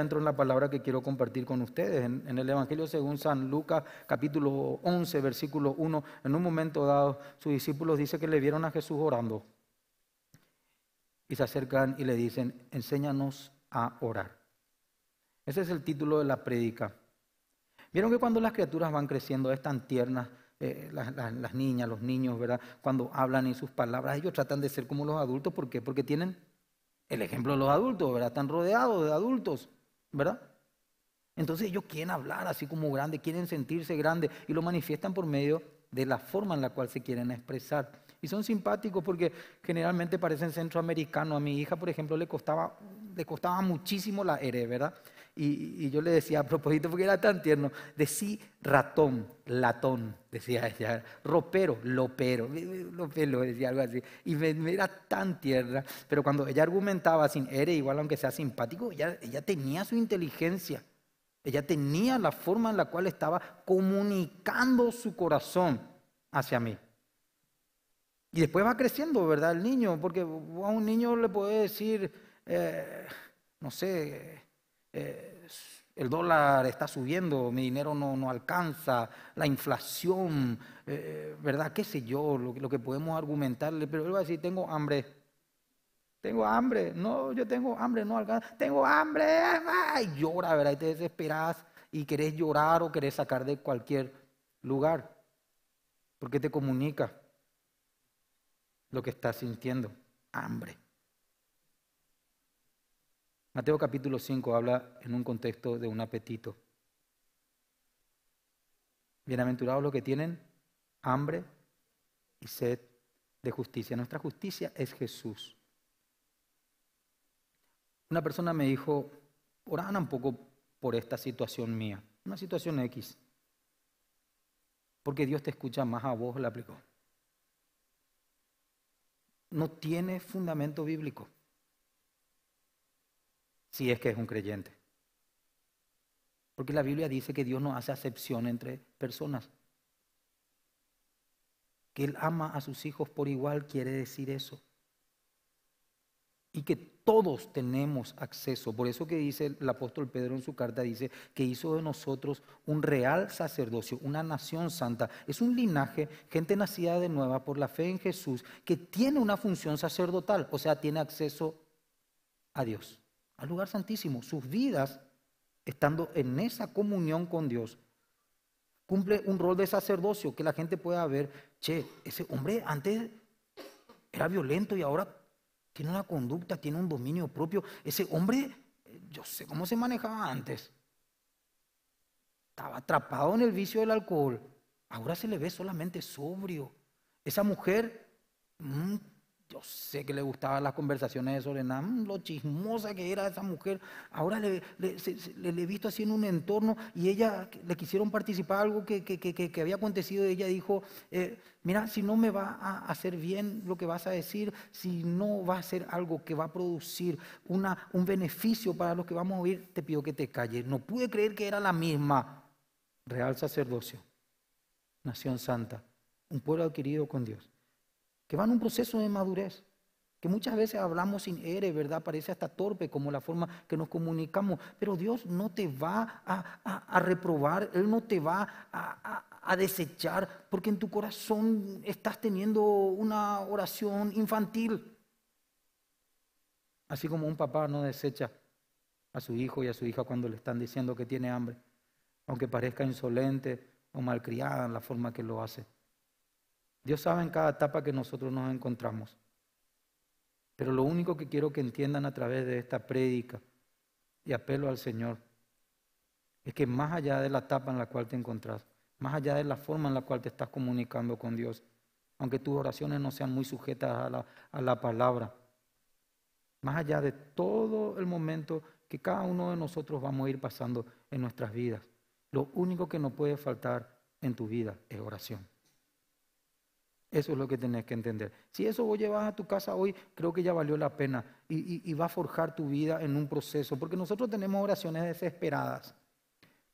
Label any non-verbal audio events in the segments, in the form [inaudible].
entro en la palabra que quiero compartir con ustedes. En, el Evangelio según San Lucas, capítulo 11, versículo 1, en un momento dado, sus discípulos dicen que le vieron a Jesús orando. Y se acercan y le dicen, enséñanos a orar. Ese es el título de la prédica. Vieron que cuando las criaturas van creciendo, están tiernas, eh, las, las, niñas, los niños, ¿verdad? Cuando hablan en sus palabras, ellos tratan de ser como los adultos. ¿Por qué? Porque tienen el ejemplo de los adultos, ¿verdad? Están rodeados de adultos. ¿verdad? Entonces ellos quieren hablar así como grande, quieren sentirse grande y lo manifiestan por medio de la forma en la cual se quieren expresar. Y son simpáticos porque generalmente parecen centroamericanos. A mi hija, por ejemplo, le costaba, le costaba muchísimo la ERE, e, ¿verdad? Y, yo le decía a propósito, porque era tan tierno, decía ratón, latón, decía ella, ropero, lopero, [laughs] lopelo, decía algo así. Y me, era tan tierna, pero cuando ella argumentaba sin ere igual aunque sea simpático, ella, tenía su inteligencia, ella tenía la forma en la cual estaba comunicando su corazón hacia mí. Y después va creciendo, ¿verdad? El niño, porque a un niño le puede decir, eh, no sé, eh, el dólar está subiendo, mi dinero no, alcanza, la inflación, eh, ¿verdad? ¿Qué sé yo? Lo, que podemos argumentarle, pero él va a decir, tengo hambre. Tengo hambre, no, yo tengo hambre, no alcanza, tengo hambre, ay, llora, ¿verdad? Y te desesperas y querés llorar o querés sacar de cualquier lugar, porque te comunica lo que estás sintiendo, hambre. Mateo capítulo 5 habla en un contexto de un apetito. Bienaventurados los que tienen hambre y sed de justicia. Nuestra justicia es Jesús. Una persona me dijo, oran un poco por esta situación mía, una situación X, porque Dios te escucha más a vos, le aplicó. No tiene fundamento bíblico si es que es un creyente. Porque la Biblia dice que Dios no hace acepción entre personas. Que Él ama a sus hijos por igual quiere decir eso. Y que todos tenemos acceso. Por eso que dice el apóstol Pedro en su carta, dice que hizo de nosotros un real sacerdocio, una nación santa. Es un linaje, gente nacida de nueva por la fe en Jesús, que tiene una función sacerdotal, o sea, tiene acceso a Dios al lugar santísimo. Sus vidas, estando en esa comunión con Dios, cumple un rol de sacerdocio que la gente pueda ver, che, ese hombre antes era violento y ahora tiene una conducta, tiene un dominio propio. Ese hombre, eh, yo sé cómo se manejaba antes. Estaba atrapado en el vicio del alcohol. Ahora se le ve solamente sobrio. Esa mujer, mm, yo sé que le gustaban las conversaciones de Soledad, mm, lo chismosa que era esa mujer. Ahora le, he visto así en un entorno y ella le quisieron participar algo que, había acontecido ella dijo, eh, mira, si no me va a hacer bien lo que vas a decir, si no va a ser algo que va a producir un beneficio para los que vamos a oír, te pido que te calles. No pude creer que era la misma. Real sacerdocio, nación santa, un pueblo adquirido con Dios que van en un proceso de madurez, que muchas veces hablamos sin eres, ¿verdad? Parece hasta torpe como la forma que nos comunicamos, pero Dios no te va a, reprobar, Él no te va a, a, desechar, porque en tu corazón estás teniendo una oración infantil. Así como un papá no desecha a su hijo y a su hija cuando le están diciendo que tiene hambre, aunque parezca insolente o malcriada en la forma que lo hace. Dios sabe en cada etapa que nosotros nos encontramos. Pero lo único que quiero que entiendan a través de esta prédica y apelo al Señor es que más allá de la etapa en la cual te encontrás, más allá de la forma en la cual te estás comunicando con Dios, aunque tus oraciones no sean muy sujetas a la, a la palabra, más allá de todo el momento que cada uno de nosotros vamos a ir pasando en nuestras vidas, lo único que no puede faltar en tu vida es oración. Eso es lo que tenés que entender. Si eso vos llevas a tu casa hoy, creo que ya valió la pena y, va a forjar tu vida en un proceso, porque nosotros tenemos oraciones desesperadas.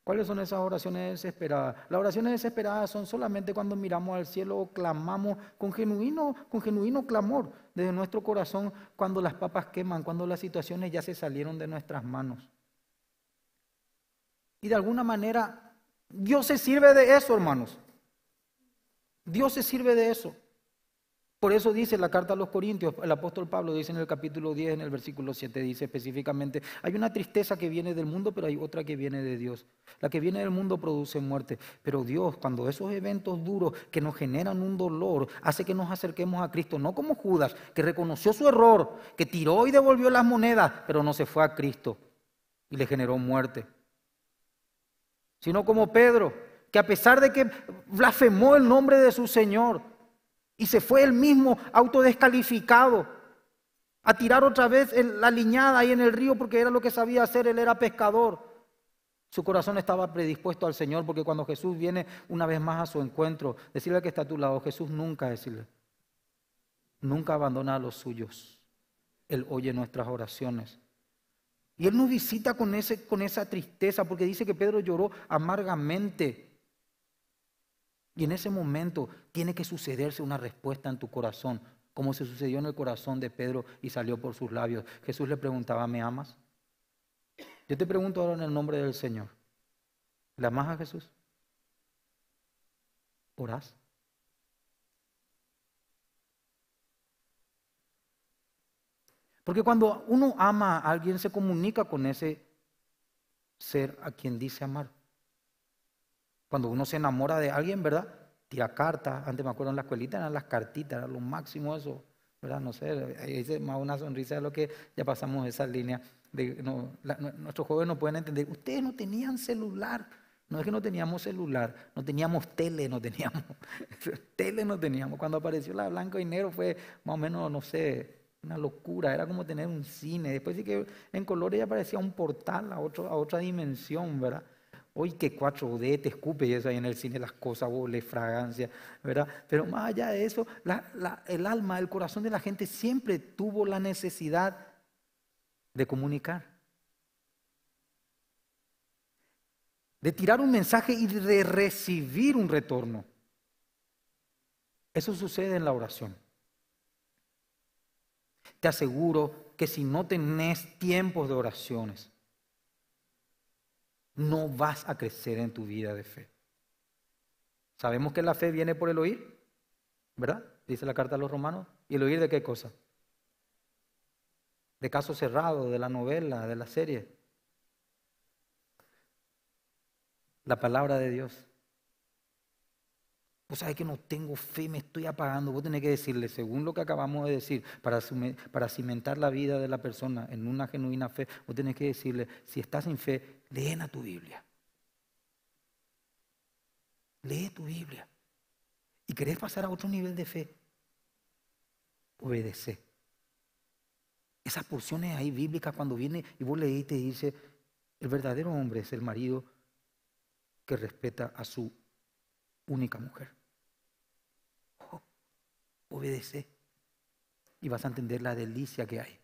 ¿Cuáles son esas oraciones desesperadas? Las oraciones desesperadas son solamente cuando miramos al cielo o clamamos con genuino, con genuino clamor desde nuestro corazón, cuando las papas queman, cuando las situaciones ya se salieron de nuestras manos. Y de alguna manera, Dios se sirve de eso, hermanos. Dios se sirve de eso. Por eso dice la carta a los Corintios, el apóstol Pablo dice en el capítulo 10, en el versículo 7, dice específicamente, hay una tristeza que viene del mundo, pero hay otra que viene de Dios. La que viene del mundo produce muerte, pero Dios, cuando esos eventos duros que nos generan un dolor, hace que nos acerquemos a Cristo, no como Judas, que reconoció su error, que tiró y devolvió las monedas, pero no se fue a Cristo y le generó muerte, sino como Pedro, que a pesar de que blasfemó el nombre de su Señor y se fue él mismo autodescalificado a tirar otra vez en la liñada ahí en el río porque era lo que sabía hacer, él era pescador. Su corazón estaba predispuesto al Señor porque cuando Jesús viene una vez más a su encuentro, decirle que está a tu lado, Jesús nunca decirle, nunca abandona a los suyos. Él oye nuestras oraciones. Y Él nos visita con, ese, con esa tristeza porque dice que Pedro lloró amargamente. Y en ese momento tiene que sucederse una respuesta en tu corazón, como se sucedió en el corazón de Pedro y salió por sus labios. Jesús le preguntaba, ¿me amas? Yo te pregunto ahora en el nombre del Señor, La amas a Jesús? ¿Oras? Porque cuando uno ama a alguien se comunica con ese ser a quien dice amar. Cuando uno se enamora de alguien, ¿verdad? Tira cartas. Antes me acuerdo en la escuelita eran las cartitas, era lo máximo eso. ¿verdad? No sé, es más una sonrisa de lo que ya pasamos esa línea. De, nuestros jóvenes no pueden entender. Ustedes no tenían celular. No es que no teníamos celular, no teníamos tele, no teníamos. [laughs] tele no teníamos. Cuando apareció la blanco y negro fue más o menos, no sé, una locura. Era como tener un cine. Después sí que en colores ya parecía un portal a, a otra dimensión, ¿verdad? Hoy que cuatro d te escupe y eso ahí en el cine, las cosas, oh, le fragancia, ¿verdad? Pero más allá de eso, el alma, el corazón de la gente siempre tuvo la necesidad de comunicar. De tirar un mensaje y de recibir un retorno. Eso sucede en la oración. Te aseguro que si no tenés tiempos de oraciones, no vas a crecer en tu vida de fe. Sabemos que la fe viene por el oír, ¿verdad? Dice la carta a los romanos. ¿Y el oír de qué cosa? De caso cerrado, de la novela, de la serie. La palabra de Dios. Vos sabés que no tengo fe, me estoy apagando. Vos tenés que decirle, según lo que acabamos de decir, para, para cimentar la vida de la persona en una genuina fe, vos tenés que decirle, si estás sin fe, a tu Biblia. Lee tu Biblia. Y querés pasar a otro nivel de fe. Obedece. Esas porciones ahí bíblicas cuando viene y vos leíste y dice, el verdadero hombre es el marido que respeta a su única mujer. obedece y vas a entender la delicia que hay.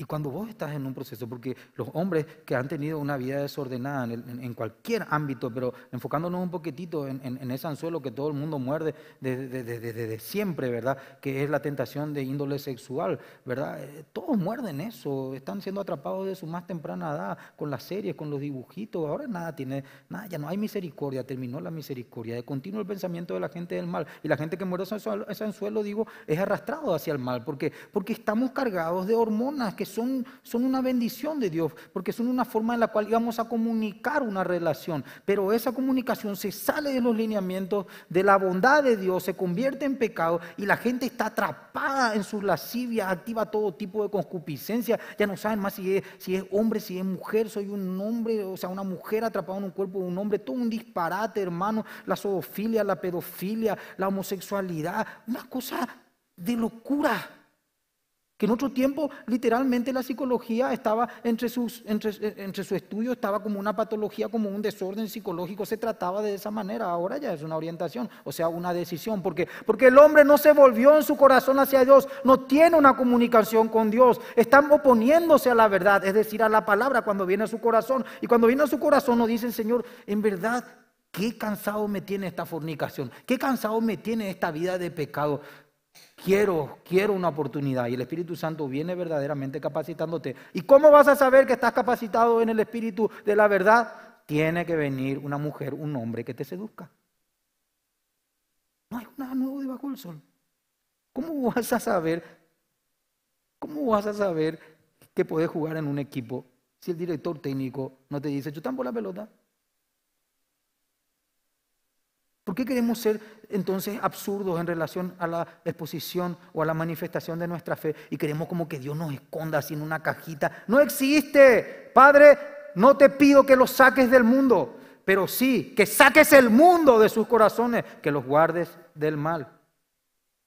Y cuando vos estás en un proceso, porque los hombres que han tenido una vida desordenada en, cualquier ámbito, pero enfocándonos un poquitito en, ese anzuelo que todo el mundo muerde desde, siempre, ¿verdad? Que es la tentación de índole sexual, ¿verdad? Eh, todos muerden eso, están siendo atrapados de su más temprana edad, con las series, con los dibujitos, ahora nada tiene, nada, ya no hay misericordia, terminó la misericordia, de continuo el pensamiento de la gente del mal. Y la gente que muerde ese anzuelo, ese digo, es arrastrado hacia el mal, ¿por qué? Porque estamos cargados de hormonas que son, una bendición de Dios, porque son una forma en la cual íbamos a comunicar una relación. Pero esa comunicación se sale de los lineamientos de la bondad de Dios, se convierte en pecado y la gente está atrapada en sus lascivia, activa todo tipo de concupiscencia. Ya no saben más si es, si es hombre, si es mujer, soy un hombre, o sea, una mujer atrapada en un cuerpo de un hombre. Todo un disparate, hermano. La zoofilia, la pedofilia, la homosexualidad, una cosa de locura. Que en otro tiempo, literalmente, la psicología estaba entre, sus, su estudio, estaba como una patología, como un desorden psicológico, se trataba de esa manera. Ahora ya es una orientación, o sea, una decisión. ¿Por Porque el hombre no se volvió en su corazón hacia Dios, no tiene una comunicación con Dios, están oponiéndose a la verdad, es decir, a la palabra cuando viene a su corazón. Y cuando viene a su corazón, nos dice Señor, en verdad, qué cansado me tiene esta fornicación, qué cansado me tiene esta vida de pecado. Quiero, quiero una oportunidad. Y el Espíritu Santo viene verdaderamente capacitándote. ¿Y cómo vas a saber que estás capacitado en el Espíritu de la verdad? Tiene que venir una mujer, un hombre que te seduzca. No hay nada nuevo debajo del sol. ¿Cómo vas a saber? ¿Cómo vas a saber que puedes jugar en un equipo si el director técnico no te dice, yo tampoco la pelota? ¿Por qué queremos ser entonces absurdos en relación a la exposición o a la manifestación de nuestra fe y queremos como que Dios nos esconda así en una cajita? No existe. Padre, no te pido que los saques del mundo, pero sí que saques el mundo de sus corazones, que los guardes del mal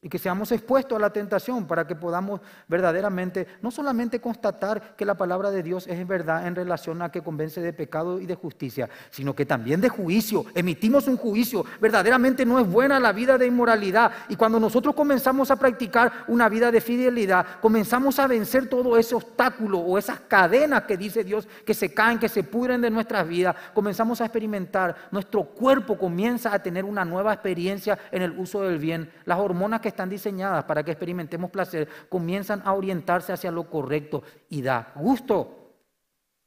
y que seamos expuestos a la tentación para que podamos verdaderamente, no solamente constatar que la palabra de Dios es verdad en relación a que convence de pecado y de justicia, sino que también de juicio. Emitimos un juicio. Verdaderamente no es buena la vida de inmoralidad. Y cuando nosotros comenzamos a practicar una vida de fidelidad, comenzamos a vencer todo ese obstáculo o esas cadenas que dice Dios que se caen, que se pudren de nuestras vidas. Comenzamos a experimentar, nuestro cuerpo comienza a tener una nueva experiencia en el uso del bien. Las hormonas que están diseñadas para que experimentemos placer comienzan a orientarse hacia lo correcto y da gusto.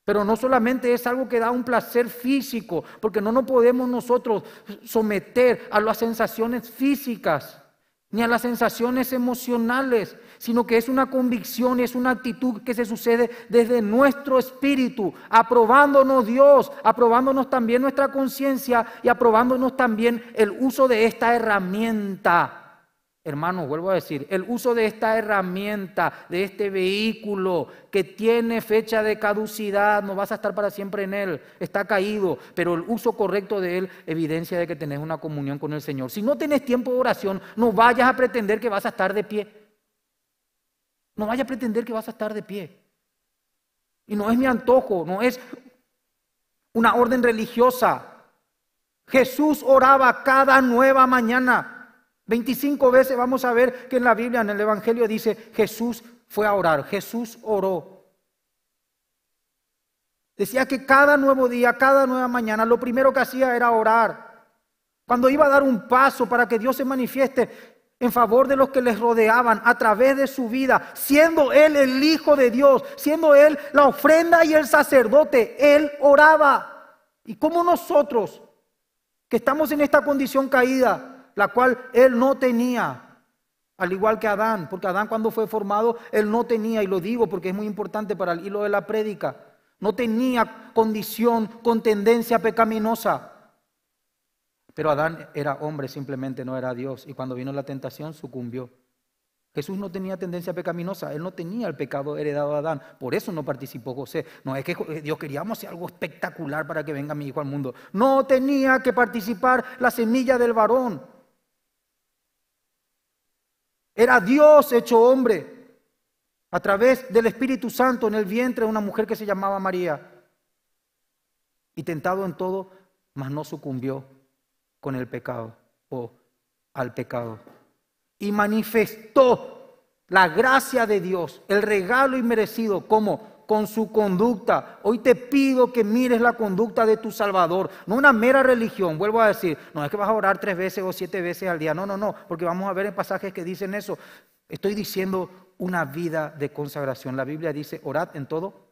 Pero no solamente es algo que da un placer físico, porque no nos podemos nosotros someter a las sensaciones físicas ni a las sensaciones emocionales, sino que es una convicción, es una actitud que se sucede desde nuestro espíritu, aprobándonos Dios, aprobándonos también nuestra conciencia y aprobándonos también el uso de esta herramienta Hermano, vuelvo a decir, el uso de esta herramienta, de este vehículo que tiene fecha de caducidad, no vas a estar para siempre en él, está caído, pero el uso correcto de él evidencia de que tenés una comunión con el Señor. Si no tenés tiempo de oración, no vayas a pretender que vas a estar de pie. No vayas a pretender que vas a estar de pie. Y no es mi antojo, no es una orden religiosa. Jesús oraba cada nueva mañana. 25 veces vamos a ver que en la Biblia, en el Evangelio dice, Jesús fue a orar, Jesús oró. Decía que cada nuevo día, cada nueva mañana, lo primero que hacía era orar. Cuando iba a dar un paso para que Dios se manifieste en favor de los que les rodeaban a través de su vida, siendo Él el Hijo de Dios, siendo Él la ofrenda y el sacerdote, Él oraba. ¿Y como nosotros, que estamos en esta condición caída, la cual él no tenía, al igual que Adán, porque Adán cuando fue formado, él no tenía, y lo digo porque es muy importante para el hilo de la prédica, no tenía condición con tendencia pecaminosa. Pero Adán era hombre, simplemente no era Dios, y cuando vino la tentación sucumbió. Jesús no tenía tendencia pecaminosa, él no tenía el pecado heredado de Adán, por eso no participó José. No es que eh, Dios queríamos hacer algo espectacular para que venga mi hijo al mundo. No tenía que participar la semilla del varón. Era Dios hecho hombre a través del Espíritu Santo en el vientre de una mujer que se llamaba María. Y tentado en todo, mas no sucumbió con el pecado o al pecado. Y manifestó la gracia de Dios, el regalo inmerecido como con su conducta. Hoy te pido que mires la conducta de tu Salvador. No una mera religión, vuelvo a decir, no es que vas a orar tres veces o siete veces al día. No, no, no, porque vamos a ver en pasajes que dicen eso. Estoy diciendo una vida de consagración. La Biblia dice, orad en todo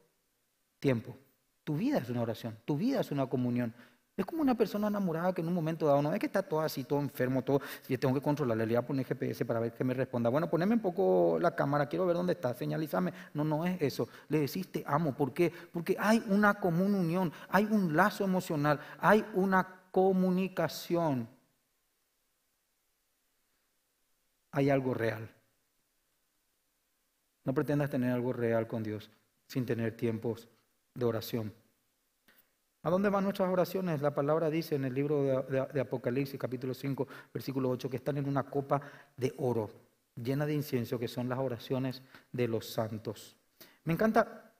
tiempo. Tu vida es una oración, tu vida es una comunión. Es como una persona enamorada que en un momento dado no es que está todo así, todo enfermo, todo. Yo tengo que controlarle, le voy a poner GPS para ver que me responda. Bueno, poneme un poco la cámara, quiero ver dónde está, señalízame. No, no es eso. Le decís te amo. ¿Por qué? Porque hay una común unión, hay un lazo emocional, hay una comunicación. Hay algo real. No pretendas tener algo real con Dios sin tener tiempos de oración. ¿A dónde van nuestras oraciones? La palabra dice en el libro de, Apocalipsis capítulo 5, versículo 8, que están en una copa de oro llena de incienso, que son las oraciones de los santos. Me encanta,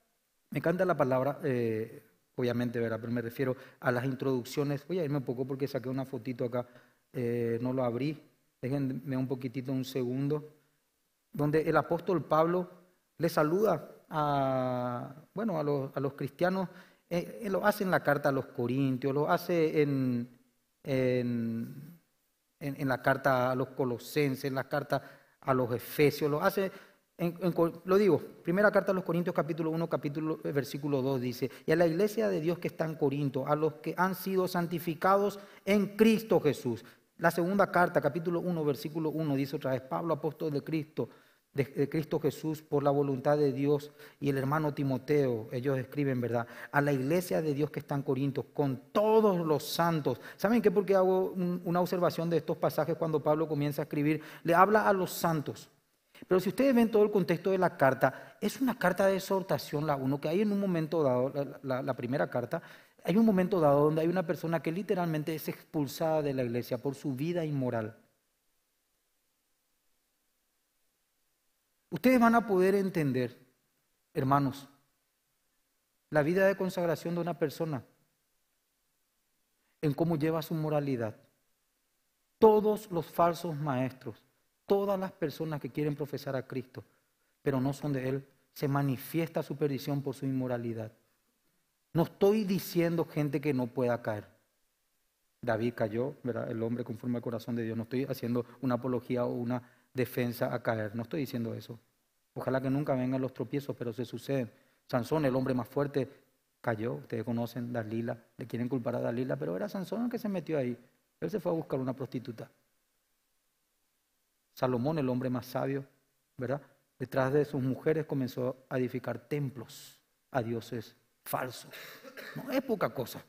me encanta la palabra, eh, obviamente, ¿verdad? pero me refiero a las introducciones. Voy a irme un poco porque saqué una fotito acá, eh, no lo abrí. Déjenme un poquitito, un segundo. Donde el apóstol Pablo le saluda a, bueno, a los cristianos eh, eh, lo hace en la carta a los Corintios, lo hace en, la carta a los Colosenses, en la carta a los Efesios, lo hace en, lo digo, primera carta a los Corintios capítulo 1, capítulo, eh, versículo 2 dice, y a la iglesia de Dios que está en Corinto, a los que han sido santificados en Cristo Jesús. La segunda carta, capítulo 1, versículo 1, dice otra vez, Pablo, apóstol de Cristo, de, Cristo Jesús por la voluntad de Dios y el hermano Timoteo, ellos escriben, ¿verdad? A la iglesia de Dios que está en Corinto, con todos los santos. ¿Saben qué? Porque hago una observación de estos pasajes cuando Pablo comienza a escribir, le habla a los santos. Pero si ustedes ven todo el contexto de la carta, es una carta de exhortación la uno que hay en un momento dado, la primera carta, hay un momento dado donde hay una persona que literalmente es expulsada de la iglesia por su vida inmoral. Ustedes van a poder entender, hermanos, la vida de consagración de una persona en cómo lleva su moralidad. Todos los falsos maestros, todas las personas que quieren profesar a Cristo, pero no son de Él, se manifiesta su perdición por su inmoralidad. No estoy diciendo gente que no pueda caer. David cayó, el hombre conforme al corazón de Dios. No estoy haciendo una apología o una defensa a caer. No estoy diciendo eso. Ojalá que nunca vengan los tropiezos, pero se suceden. Sansón, el hombre más fuerte, cayó. Ustedes conocen Dalila, le quieren culpar a Dalila, pero era Sansón el que se metió ahí. Él se fue a buscar una prostituta. Salomón, el hombre más sabio, ¿verdad? Detrás de sus mujeres comenzó a edificar templos a dioses falsos. No es poca cosa.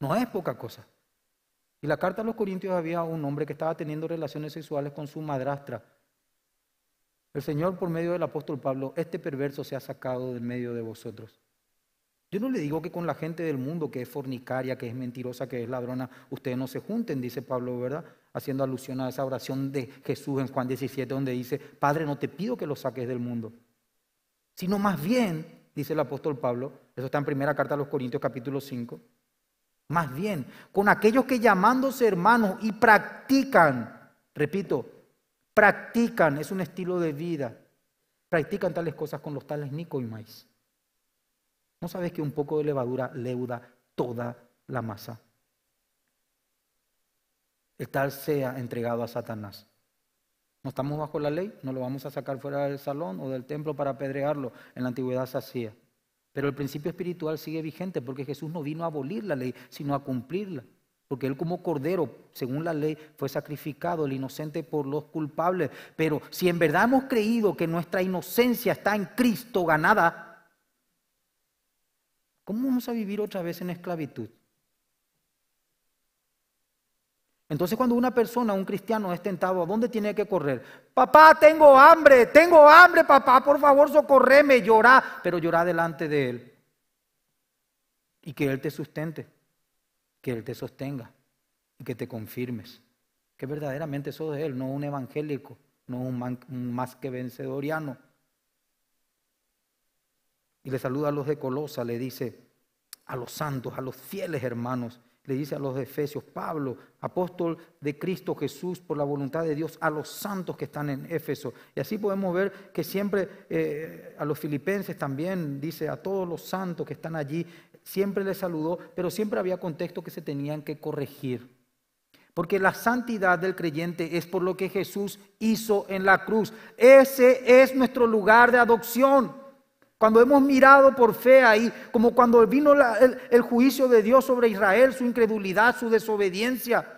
No es poca cosa. Y la carta a los Corintios había un hombre que estaba teniendo relaciones sexuales con su madrastra el Señor, por medio del apóstol Pablo, este perverso se ha sacado del medio de vosotros. Yo no le digo que con la gente del mundo que es fornicaria, que es mentirosa, que es ladrona, ustedes no se junten, dice Pablo, ¿verdad? Haciendo alusión a esa oración de Jesús en Juan 17, donde dice, Padre, no te pido que los saques del mundo, sino más bien, dice el apóstol Pablo, eso está en primera carta a los Corintios capítulo 5, más bien, con aquellos que llamándose hermanos y practican, repito, practican, es un estilo de vida, practican tales cosas con los tales y nico maíz. ¿No sabes que un poco de levadura leuda toda la masa? El tal sea entregado a Satanás. No estamos bajo la ley, no lo vamos a sacar fuera del salón o del templo para apedrearlo. En la antigüedad se hacía. Pero el principio espiritual sigue vigente porque Jesús no vino a abolir la ley, sino a cumplirla porque él como cordero, según la ley, fue sacrificado el inocente por los culpables. Pero si en verdad hemos creído que nuestra inocencia está en Cristo ganada, ¿cómo vamos a vivir otra vez en esclavitud? Entonces cuando una persona, un cristiano es tentado, ¿a dónde tiene que correr? Papá, tengo hambre, tengo hambre, papá, por favor, socorreme, llorá, pero llorá delante de él. Y que él te sustente que Él te sostenga y que te confirmes. Que verdaderamente sos Él, no un evangélico, no un, más que vencedoriano. Y le saluda a los de Colosa, le dice a los santos, a los fieles hermanos, le dice a los de Efesios, Pablo, apóstol de Cristo Jesús por la voluntad de Dios, a los santos que están en Éfeso. Y así podemos ver que siempre eh, a los filipenses también dice a todos los santos que están allí siempre le saludó, pero siempre había contextos que se tenían que corregir. Porque la santidad del creyente es por lo que Jesús hizo en la cruz. Ese es nuestro lugar de adopción. Cuando hemos mirado por fe ahí, como cuando vino el, el juicio de Dios sobre Israel, su incredulidad, su desobediencia,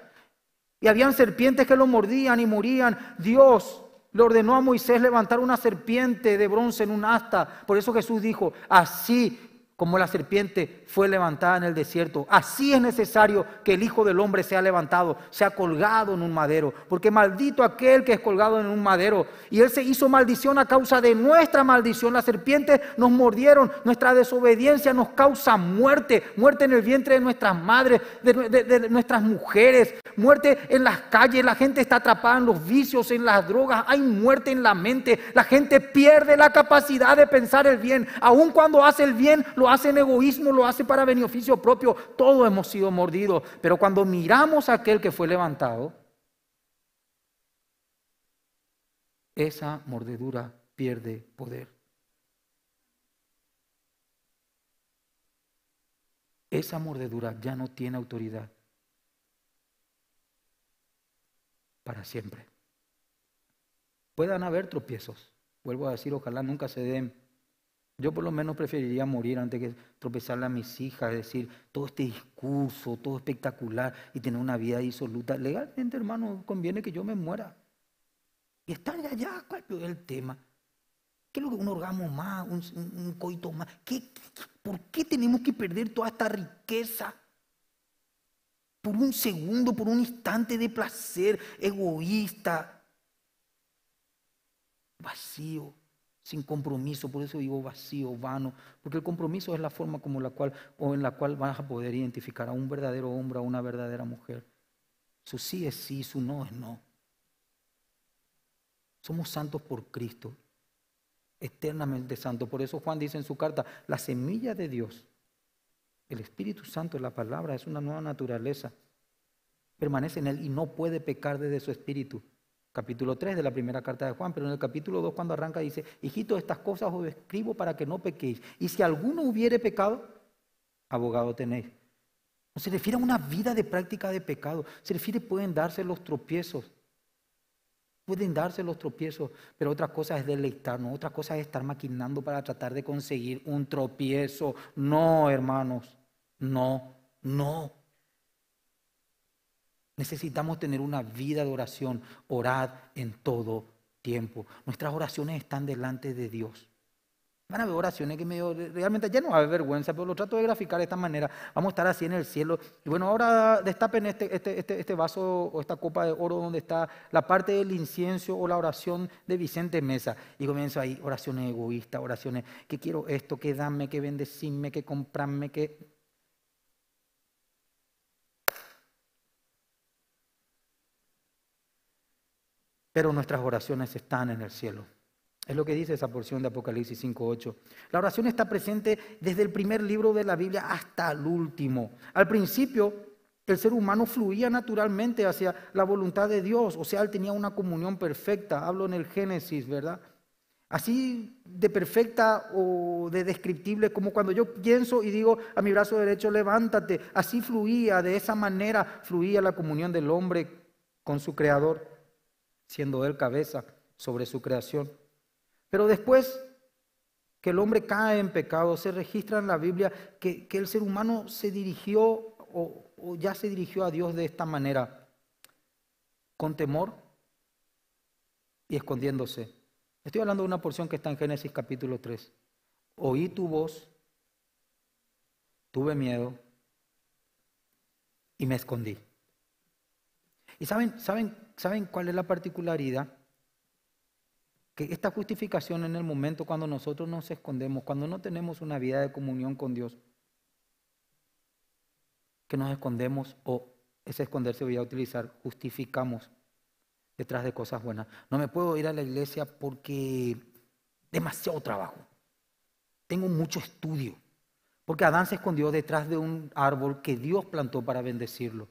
y habían serpientes que lo mordían y morían, Dios le ordenó a Moisés levantar una serpiente de bronce en un asta. Por eso Jesús dijo, así como la serpiente fue levantada en el desierto. Así es necesario que el Hijo del Hombre sea levantado, sea colgado en un madero, porque maldito aquel que es colgado en un madero. Y Él se hizo maldición a causa de nuestra maldición. Las serpientes nos mordieron, nuestra desobediencia nos causa muerte, muerte en el vientre de nuestras madres, de, nuestras mujeres, muerte en las calles, la gente está atrapada en los vicios, en las drogas, hay muerte en la mente, la gente pierde la capacidad de pensar el bien, aun cuando hace el bien, lo lo hace en egoísmo, lo hace para beneficio propio. Todos hemos sido mordidos. Pero cuando miramos a aquel que fue levantado, esa mordedura pierde poder. Esa mordedura ya no tiene autoridad para siempre. Puedan haber tropiezos. Vuelvo a decir, ojalá nunca se den yo por lo menos preferiría morir antes que tropezarle a mis hijas, decir, todo este discurso, todo espectacular y tener una vida disoluta. Legalmente, hermano, conviene que yo me muera. Y estar allá, ¿cuál es el tema? ¿Qué es lo que un orgasmo más, un, coito más? por qué tenemos que perder toda esta riqueza? Por un segundo, por un instante de placer egoísta, vacío sin compromiso, por eso digo vacío, vano, porque el compromiso es la forma como la cual o en la cual vas a poder identificar a un verdadero hombre, a una verdadera mujer. Su sí es sí, su no es no. Somos santos por Cristo, eternamente santos. Por eso Juan dice en su carta, la semilla de Dios, el Espíritu Santo, la palabra, es una nueva naturaleza. Permanece en él y no puede pecar desde su espíritu capítulo 3 de la primera carta de Juan, pero en el capítulo 2 cuando arranca dice, hijito, estas cosas os escribo para que no pequéis. Y si alguno hubiere pecado, abogado tenéis. No se refiere a una vida de práctica de pecado, se refiere pueden darse los tropiezos. Pueden darse los tropiezos, pero otra cosa es deleitarnos, otra cosa es estar maquinando para tratar de conseguir un tropiezo. No, hermanos, no, no. Necesitamos tener una vida de oración. Orad en todo tiempo. Nuestras oraciones están delante de Dios. Van a haber oraciones que medio, realmente ya no va a haber vergüenza, pero lo trato de graficar de esta manera. Vamos a estar así en el cielo. Y bueno, ahora destapen este, este, este, este vaso o esta copa de oro donde está la parte del incienso o la oración de Vicente Mesa. Y comienzo ahí, oraciones egoístas, oraciones que quiero esto, que dame, que bendecime, que comprame, que pero nuestras oraciones están en el cielo. Es lo que dice esa porción de Apocalipsis 5.8. La oración está presente desde el primer libro de la Biblia hasta el último. Al principio, el ser humano fluía naturalmente hacia la voluntad de Dios, o sea, él tenía una comunión perfecta. Hablo en el Génesis, ¿verdad? Así de perfecta o de descriptible como cuando yo pienso y digo a mi brazo derecho, levántate. Así fluía, de esa manera fluía la comunión del hombre con su creador siendo Él cabeza sobre su creación. Pero después que el hombre cae en pecado, se registra en la Biblia que, el ser humano se dirigió o, o ya se dirigió a Dios de esta manera, con temor y escondiéndose. Estoy hablando de una porción que está en Génesis capítulo 3. Oí tu voz, tuve miedo y me escondí. ¿Y saben, saben, saben cuál es la particularidad? Que esta justificación en el momento cuando nosotros nos escondemos, cuando no tenemos una vida de comunión con Dios, que nos escondemos o ese esconderse voy a utilizar, justificamos detrás de cosas buenas. No me puedo ir a la iglesia porque demasiado trabajo. Tengo mucho estudio. Porque Adán se escondió detrás de un árbol que Dios plantó para bendecirlo.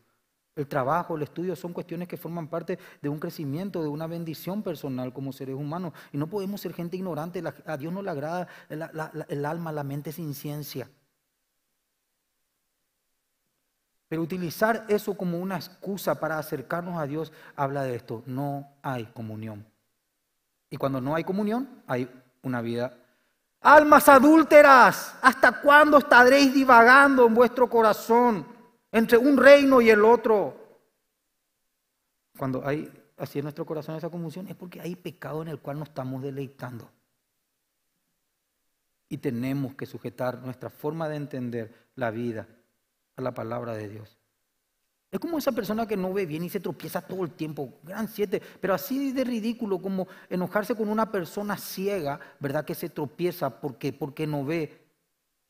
El trabajo, el estudio son cuestiones que forman parte de un crecimiento, de una bendición personal como seres humanos. Y no podemos ser gente ignorante. a Dios no le agrada el alma, la mente sin ciencia. Pero utilizar eso como una excusa para acercarnos a Dios habla de esto. No hay comunión. Y cuando no hay comunión, hay una vida. Almas adúlteras, ¿hasta cuándo estaréis divagando en vuestro corazón? entre un reino y el otro. Cuando hay así en nuestro corazón esa confusión es porque hay pecado en el cual nos estamos deleitando. Y tenemos que sujetar nuestra forma de entender la vida a la palabra de Dios. Es como esa persona que no ve bien y se tropieza todo el tiempo, gran siete, pero así de ridículo como enojarse con una persona ciega, ¿verdad? Que se tropieza porque, porque no ve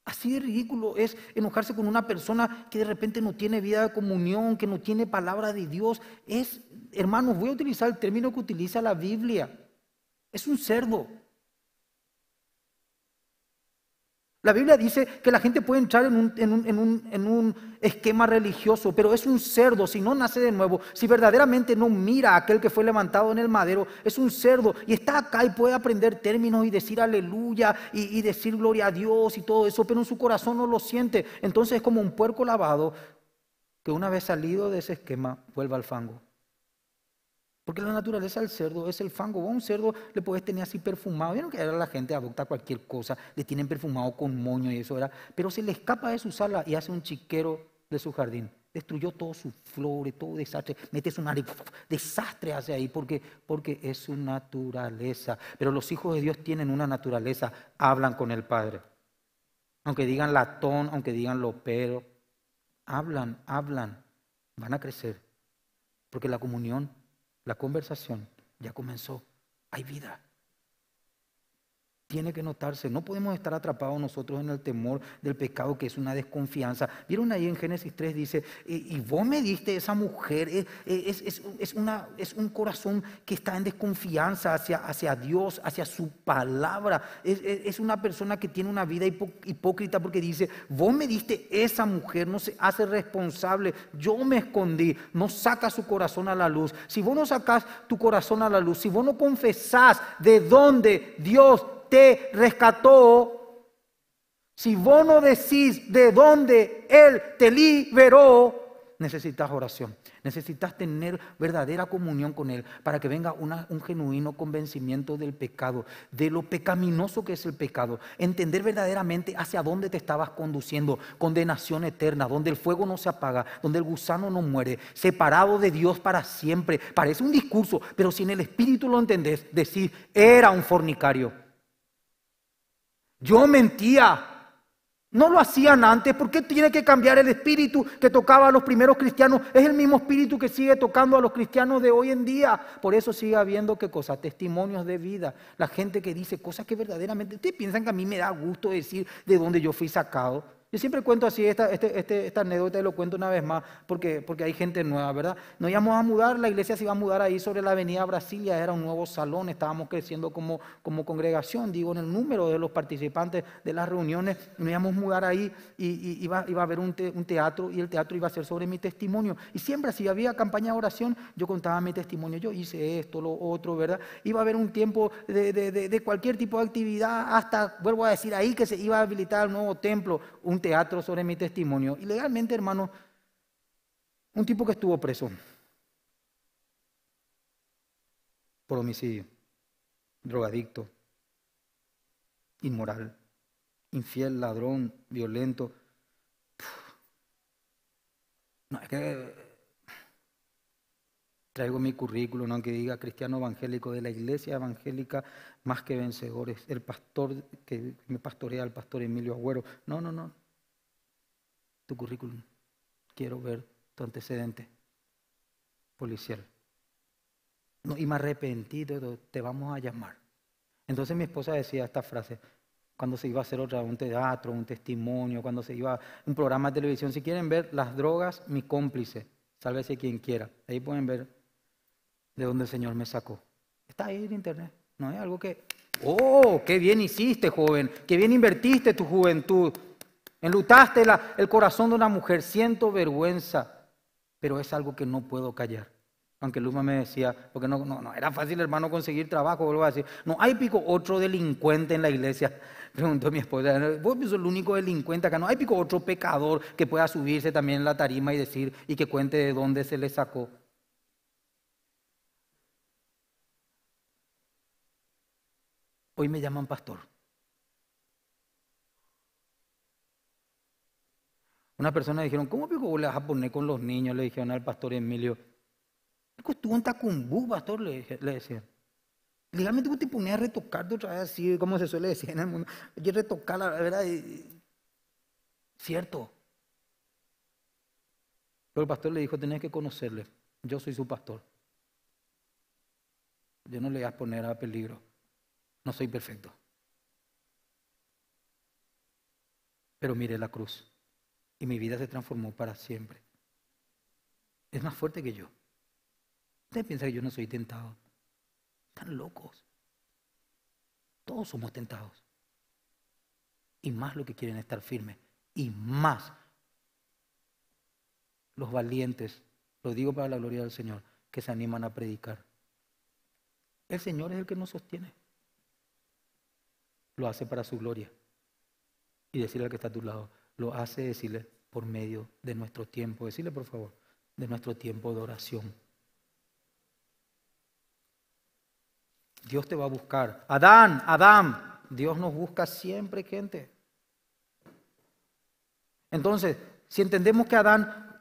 Así de ridículo es enojarse con una persona que de repente no tiene vida de comunión, que no tiene palabra de Dios. Es, hermanos, voy a utilizar el término que utiliza la Biblia. Es un cerdo. La Biblia dice que la gente puede entrar en un, esquema religioso, pero es un cerdo si no nace de nuevo, si verdaderamente no mira a aquel que fue levantado en el madero, es un cerdo y está acá y puede aprender términos y decir aleluya y, y decir gloria a Dios y todo eso, pero en su corazón no lo siente. Entonces es como un puerco lavado que una vez salido de ese esquema vuelve al fango. Porque la naturaleza del cerdo es el fango. Vos a un cerdo le puedes tener así perfumado. Vieron que ahora la gente adopta cualquier cosa, le tienen perfumado con moño y eso, era. Pero se le escapa de su sala y hace un chiquero de su jardín. Destruyó todas sus flores, todo desastre. Mete su nariz, desastre hace ahí, porque, porque es su naturaleza. Pero los hijos de Dios tienen una naturaleza, hablan con el Padre. Aunque digan latón, aunque digan lo pero, hablan, hablan, van a crecer. Porque la comunión la conversación ya comenzó. Hay vida tiene que notarse. No podemos estar atrapados nosotros en el temor del pecado, que es una desconfianza. Vieron ahí en Génesis 3, dice, y vos me diste esa mujer, es, una, es un corazón que está en desconfianza hacia, hacia Dios, hacia su palabra. Es, una persona que tiene una vida hipócrita porque dice, vos me diste esa mujer, no se hace responsable, yo me escondí, no saca su corazón a la luz. Si vos no sacas tu corazón a la luz, si vos no confesás de dónde Dios te rescató, si vos no decís de dónde Él te liberó, necesitas oración. Necesitas tener verdadera comunión con Él para que venga un genuino convencimiento del pecado, de lo pecaminoso que es el pecado. Entender verdaderamente hacia dónde te estabas conduciendo, condenación eterna, donde el fuego no se apaga, donde el gusano no muere, separado de Dios para siempre. Parece un discurso, pero si en el espíritu lo entendés, decir era un fornicario yo mentía. No lo hacían antes. ¿Por qué tiene que cambiar el espíritu que tocaba a los primeros cristianos? Es el mismo espíritu que sigue tocando a los cristianos de hoy en día. Por eso sigue habiendo qué cosas, testimonios de vida. La gente que dice cosas que verdaderamente, ustedes piensan que a mí me da gusto decir de dónde yo fui sacado. Yo siempre cuento así, esta, este, este, esta anécdota y lo cuento una vez más porque, porque hay gente nueva, ¿verdad? Nos íbamos a mudar, la iglesia se iba a mudar ahí sobre la avenida Brasilia, era un nuevo salón, estábamos creciendo como, como congregación, digo, en el número de los participantes de las reuniones, nos íbamos a mudar ahí y, iba, a haber un, teatro y el teatro iba a ser sobre mi testimonio. Y siempre, si había campaña de oración, yo contaba mi testimonio, yo hice esto, lo otro, ¿verdad? Iba a haber un tiempo de, cualquier tipo de actividad, hasta, vuelvo a decir ahí, que se iba a habilitar un nuevo templo, un teatro sobre mi testimonio. Y legalmente, hermano, un tipo que estuvo preso por homicidio, drogadicto, inmoral, infiel, ladrón, violento. No, es que traigo mi currículum, aunque diga cristiano evangélico de la iglesia evangélica más que vencedores, el pastor que me pastorea, el pastor Emilio Agüero. No, no, no tu currículum. Quiero ver tu antecedente policial. No, y me arrepentido, te vamos a llamar. Entonces mi esposa decía esta frase, cuando se iba a hacer otra, un teatro, un testimonio, cuando se iba a un programa de televisión. Si quieren ver las drogas, mi cómplice, sálvese quien quiera. Ahí pueden ver de dónde el Señor me sacó. Está ahí en internet. No es algo que, oh, qué bien hiciste, joven, qué bien invertiste tu juventud. Enlutaste el corazón de una mujer, siento vergüenza, pero es algo que no puedo callar. Aunque Luma me decía, porque no, no, no, era fácil, hermano, conseguir trabajo, vuelvo a decir. No, hay pico otro delincuente en la iglesia, [laughs] preguntó mi esposa. Vos sos el único delincuente acá, no hay pico otro pecador que pueda subirse también en la tarima y decir y que cuente de dónde se le sacó. Hoy me llaman pastor. Una persona dijeron, ¿cómo pico le vas a poner con los niños? Le dijeron al pastor Emilio. Estuvo en Tacumbú, pastor, le, le decían. Legalmente vos te pones a retocar otra vez así, como se suele decir en el mundo. Yo retocar, la verdad, cierto. Pero el pastor le dijo, tenés que conocerle. Yo soy su pastor. Yo no le voy a poner a peligro. No soy perfecto. Pero mire la cruz y mi vida se transformó para siempre. Es más fuerte que yo. Ustedes piensan que yo no soy tentado. Están locos. Todos somos tentados. Y más lo que quieren estar firmes. Y más los valientes, lo digo para la gloria del Señor, que se animan a predicar. El Señor es el que nos sostiene. Lo hace para su gloria. Y decirle al que está a tu lado, lo hace, decirle, por medio de nuestro tiempo, decirle por favor, de nuestro tiempo de oración. Dios te va a buscar. Adán, Adán, Dios nos busca siempre, gente. Entonces, si entendemos que Adán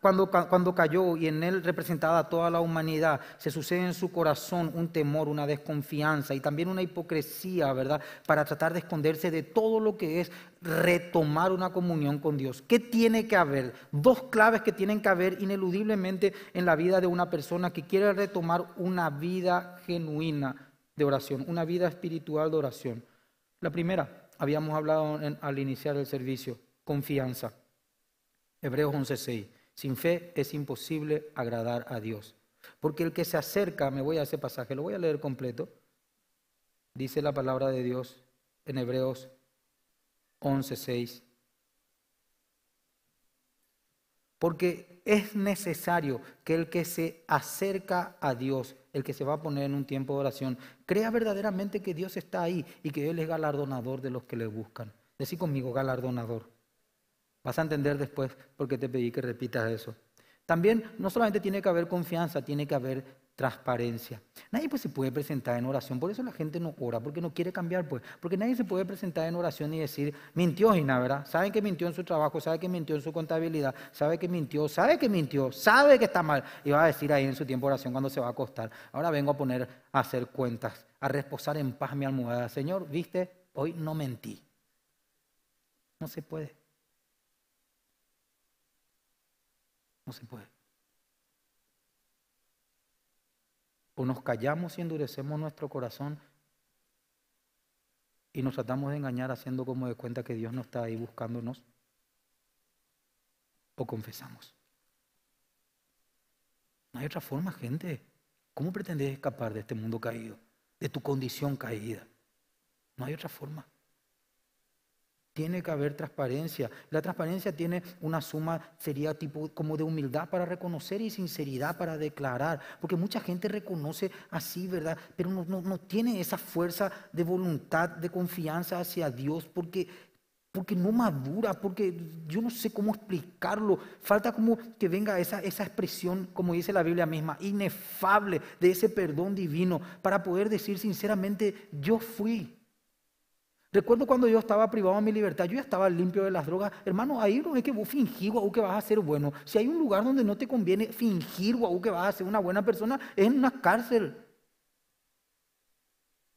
cuando, cayó y en él representada toda la humanidad, se sucede en su corazón un temor, una desconfianza y también una hipocresía, ¿verdad? Para tratar de esconderse de todo lo que es retomar una comunión con Dios. ¿Qué tiene que haber? Dos claves que tienen que haber ineludiblemente en la vida de una persona que quiere retomar una vida genuina de oración, una vida espiritual de oración. La primera, habíamos hablado al iniciar el servicio, confianza. Hebreos 11:6. Sin fe es imposible agradar a Dios. Porque el que se acerca, me voy a ese pasaje, lo voy a leer completo, dice la palabra de Dios en Hebreos 11:6. Porque es necesario que el que se acerca a Dios, el que se va a poner en un tiempo de oración, crea verdaderamente que Dios está ahí y que Él es galardonador de los que le buscan. Decí conmigo, galardonador. Vas a entender después por qué te pedí que repitas eso. También no solamente tiene que haber confianza, tiene que haber transparencia. Nadie pues se puede presentar en oración, por eso la gente no ora, porque no quiere cambiar pues, porque nadie se puede presentar en oración y decir, mintió Gina, ¿verdad? Saben que mintió en su trabajo, sabe que mintió en su contabilidad, sabe que mintió, sabe que mintió, sabe que está mal, y va a decir ahí en su tiempo de oración cuando se va a acostar, ahora vengo a poner a hacer cuentas, a reposar en paz mi almohada, Señor, viste, hoy no mentí. No se puede. No se puede. O nos callamos y endurecemos nuestro corazón y nos tratamos de engañar haciendo como de cuenta que Dios no está ahí buscándonos. O confesamos. No hay otra forma, gente. ¿Cómo pretendes escapar de este mundo caído? De tu condición caída. No hay otra forma. Tiene que haber transparencia. La transparencia tiene una suma, sería tipo como de humildad para reconocer y sinceridad para declarar. Porque mucha gente reconoce así, ¿verdad? Pero no, no, tiene esa fuerza de voluntad, de confianza hacia Dios, porque porque no madura, porque yo no sé cómo explicarlo. Falta como que venga esa, esa, expresión, como dice la Biblia misma, inefable de ese perdón divino, para poder decir sinceramente, yo fui, Recuerdo cuando yo estaba privado de mi libertad, yo ya estaba limpio de las drogas. Hermano, ahí no es que vos fingís, guau, que vas a ser bueno. Si hay un lugar donde no te conviene fingir, guau, que vas a ser una buena persona, es en una cárcel.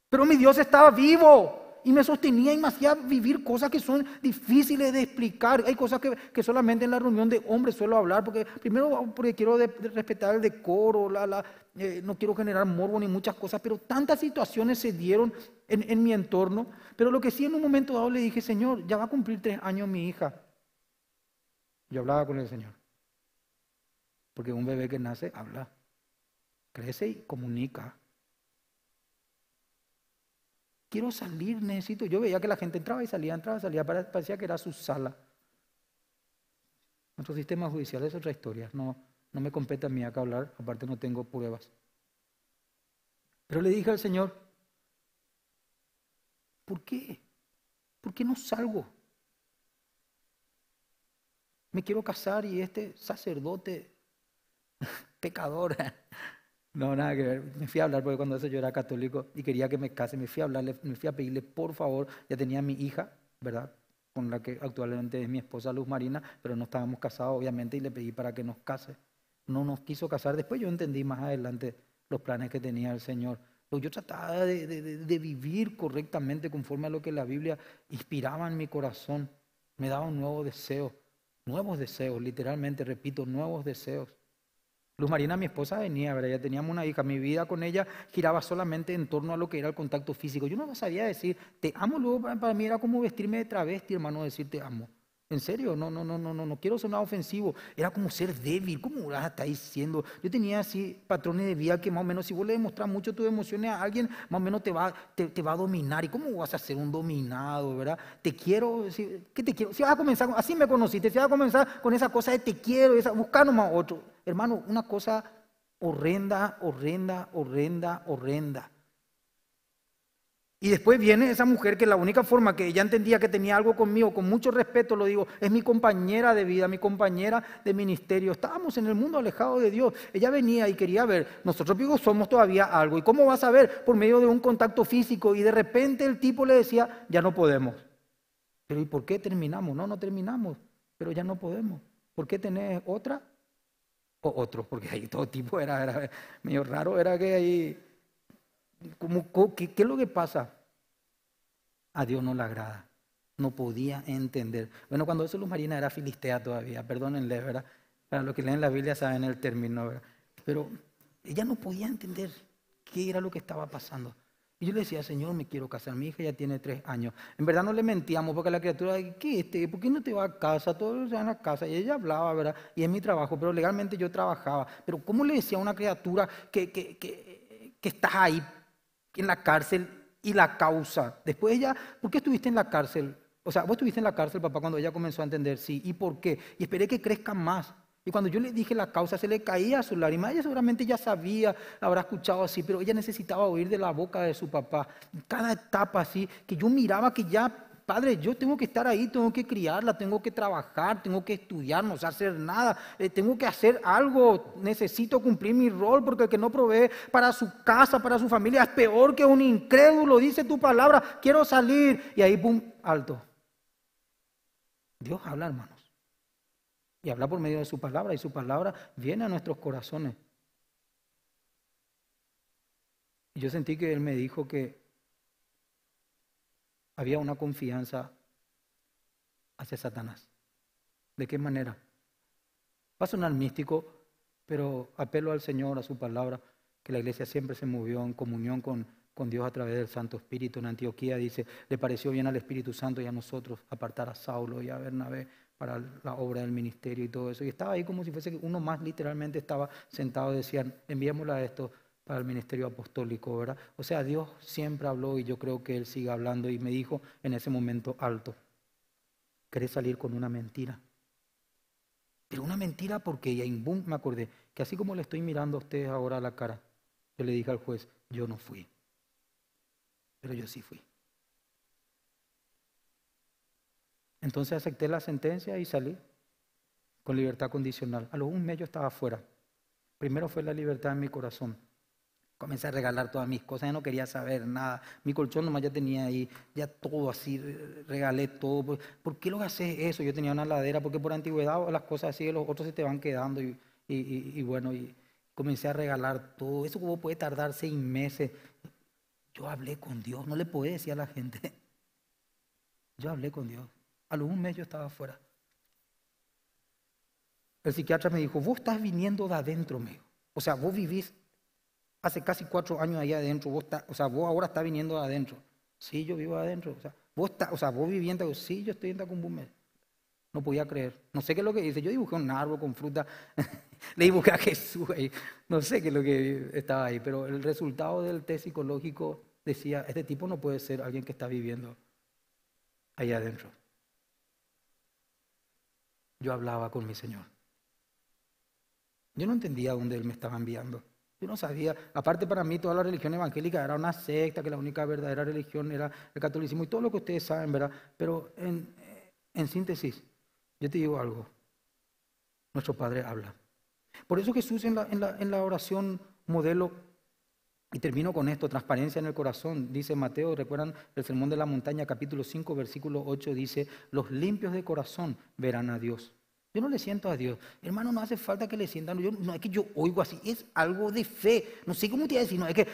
Pero mi Dios estaba vivo y me sostenía y me hacía vivir cosas que son difíciles de explicar. Hay cosas que, solamente en la reunión de hombres suelo hablar, porque primero porque quiero respetar el decoro, la, la, eh, no quiero generar morbo ni muchas cosas, pero tantas situaciones se dieron en, en mi entorno. Pero lo que sí en un momento dado le dije, Señor, ya va a cumplir tres años mi hija. Yo hablaba con el Señor. Porque un bebé que nace habla, crece y comunica. Quiero salir, necesito. Yo veía que la gente entraba y salía, entraba y salía, parecía que era su sala. Nuestro sistema judicial es otra historia, no, no me compete a mí acá hablar, aparte no tengo pruebas. Pero le dije al Señor, ¿por qué? ¿Por qué no salgo? Me quiero casar y este sacerdote [laughs] pecador no, nada que ver. Me fui a hablar porque cuando eso yo era católico y quería que me case, me fui a hablarle, me fui a pedirle por favor, ya tenía mi hija, ¿verdad? Con la que actualmente es mi esposa Luz Marina, pero no estábamos casados, obviamente, y le pedí para que nos case. No nos quiso casar. Después yo entendí más adelante los planes que tenía el Señor. Pues yo trataba de, de vivir correctamente conforme a lo que la Biblia inspiraba en mi corazón. Me daba un nuevo deseo, nuevos deseos, literalmente, repito, nuevos deseos. Luz Marina, mi esposa, venía, Ya teníamos una hija. Mi vida con ella giraba solamente en torno a lo que era el contacto físico. Yo no sabía decir, te amo, luego para mí era como vestirme de travesti, hermano, decirte amo. En serio, no, no, no, no, no, no quiero sonar ofensivo. Era como ser débil, ¿cómo vas ah, a diciendo? Yo tenía así patrones de vida que más o menos, si vos a mostrar mucho tus emociones a alguien, más o menos te va, te, va a dominar. ¿Y cómo vas a ser un dominado, verdad? Te quiero, ¿qué te quiero? Si vas a comenzar, así me conociste, si vas a comenzar con esa cosa de te quiero, esa, buscar nomás otro. Hermano, una cosa horrenda, horrenda, horrenda, horrenda. Y después viene esa mujer que la única forma que ella entendía que tenía algo conmigo, con mucho respeto lo digo, es mi compañera de vida, mi compañera de ministerio. Estábamos en el mundo alejado de Dios. Ella venía y quería ver, nosotros digo, somos todavía algo. ¿Y cómo vas a ver? Por medio de un contacto físico. Y de repente el tipo le decía, ya no podemos. Pero ¿y por qué terminamos? No, no terminamos, pero ya no podemos. ¿Por qué tenés otra o otro? Porque ahí todo tipo era, era medio raro, era que ahí ¿qué, es lo que pasa? A Dios no le agrada. No podía entender. Bueno, cuando eso Luz Marina era filistea todavía, perdónenle, ¿verdad? Para los que leen la Biblia saben el término, ¿verdad? Pero ella no podía entender qué era lo que estaba pasando. Y yo le decía, Señor, me quiero casar. Mi hija ya tiene tres años. En verdad no le mentíamos porque la criatura, ¿qué esto? ¿Por qué no te vas a casa? Todos se van a casa. Y ella hablaba, ¿verdad? Y es mi trabajo, pero legalmente yo trabajaba. Pero ¿cómo le decía a una criatura que, que, que estás ahí en la cárcel y la causa. Después ella, ¿por qué estuviste en la cárcel? O sea, vos estuviste en la cárcel, papá, cuando ella comenzó a entender, sí, ¿y por qué? Y esperé que crezca más. Y cuando yo le dije la causa, se le caía a su lágrima. Ella seguramente ya sabía, habrá escuchado así, pero ella necesitaba oír de la boca de su papá. Cada etapa así, que yo miraba que ya Padre, yo tengo que estar ahí, tengo que criarla, tengo que trabajar, tengo que estudiar, no sé hacer nada, eh, tengo que hacer algo, necesito cumplir mi rol porque el que no provee para su casa, para su familia, es peor que un incrédulo, dice tu palabra, quiero salir. Y ahí, ¡pum!, alto. Dios habla, hermanos. Y habla por medio de su palabra y su palabra viene a nuestros corazones. yo sentí que Él me dijo que había una confianza hacia Satanás. ¿De qué manera? Va a sonar místico, pero apelo al Señor, a su palabra, que la iglesia siempre se movió en comunión con, Dios a través del Santo Espíritu. En Antioquía dice, le pareció bien al Espíritu Santo y a nosotros apartar a Saulo y a Bernabé para la obra del ministerio y todo eso. Y estaba ahí como si fuese que uno más, literalmente estaba sentado y decían, enviémosla a esto para el ministerio apostólico, ¿verdad? O sea, Dios siempre habló y yo creo que Él sigue hablando y me dijo en ese momento alto, querés salir con una mentira. Pero una mentira porque y en boom me acordé que así como le estoy mirando a ustedes ahora a la cara, yo le dije al juez, yo no fui, pero yo sí fui. Entonces acepté la sentencia y salí con libertad condicional. A los un mes yo estaba afuera. Primero fue la libertad en mi corazón. Comencé a regalar todas mis cosas, ya no quería saber nada. Mi colchón nomás ya tenía ahí, ya todo así, regalé todo. Pues, ¿Por, qué lo haces eso? Yo tenía una ladera, porque por antigüedad las cosas así, los otros se te van quedando. Y, bueno, y comencé a regalar todo. Eso como puede tardar seis meses. Yo hablé con Dios, no le podés decir a la gente. [laughs] Yo hablé con Dios. A los un mes yo estaba afuera. El psiquiatra me dijo, vos estás viniendo de adentro, mío. O sea, vos vivís hace casi cuatro años allá adentro, vos está, o sea, vos ahora estás viniendo adentro. Sí, yo vivo adentro. O sea, vos, está, o sea, vos viviendo, sí, yo estoy con vos. No podía creer. No sé qué es lo que dice. Yo dibujé un árbol con fruta. [laughs] Le dibujé a Jesús ahí. No sé qué es lo que estaba ahí. Pero el resultado del test psicológico decía, este tipo no puede ser alguien que está viviendo ahí adentro. Yo hablaba con mi Señor. Yo no entendía dónde Él me estaba enviando. Yo no sabía. Aparte para mí toda la religión evangélica era una secta, que la única verdadera religión era el catolicismo y todo lo que ustedes saben, ¿verdad? Pero en, síntesis, yo te digo algo. Nuestro Padre habla. Por eso Jesús en la, en la, en la oración modelo, y termino con esto, transparencia en el corazón, dice Mateo, recuerdan el Sermón de la Montaña capítulo 5, versículo 8, dice, los limpios de corazón verán a Dios. Yo no le siento a Dios. Hermano, no hace falta que le sientan. Yo, no es que yo oigo así, es algo de fe. No sé cómo te voy a decir, no es que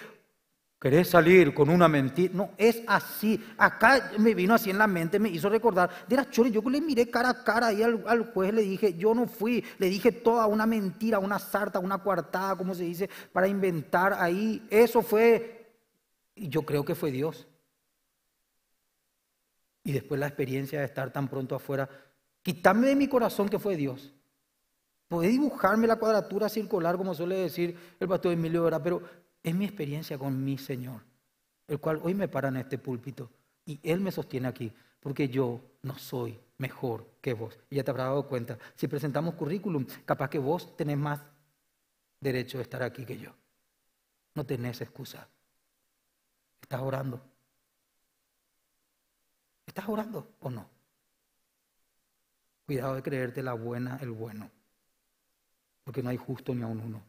querés salir con una mentira. No, es así. Acá me vino así en la mente, me hizo recordar. De las chores, yo le miré cara a cara ahí al, juez, le dije, yo no fui. Le dije toda una mentira, una sarta, una coartada, como se dice, para inventar ahí. Eso fue, yo creo que fue Dios. Y después la experiencia de estar tan pronto afuera, Quítame de mi corazón que fue Dios. Podés dibujarme la cuadratura circular, como suele decir el pastor Emilio, ¿verdad? pero es mi experiencia con mi Señor, el cual hoy me para en este púlpito y Él me sostiene aquí, porque yo no soy mejor que vos. Y ya te habrás dado cuenta, si presentamos currículum, capaz que vos tenés más derecho de estar aquí que yo. No tenés excusa. Estás orando. ¿Estás orando o no? Cuidado de creerte la buena, el bueno, porque no hay justo ni a uno.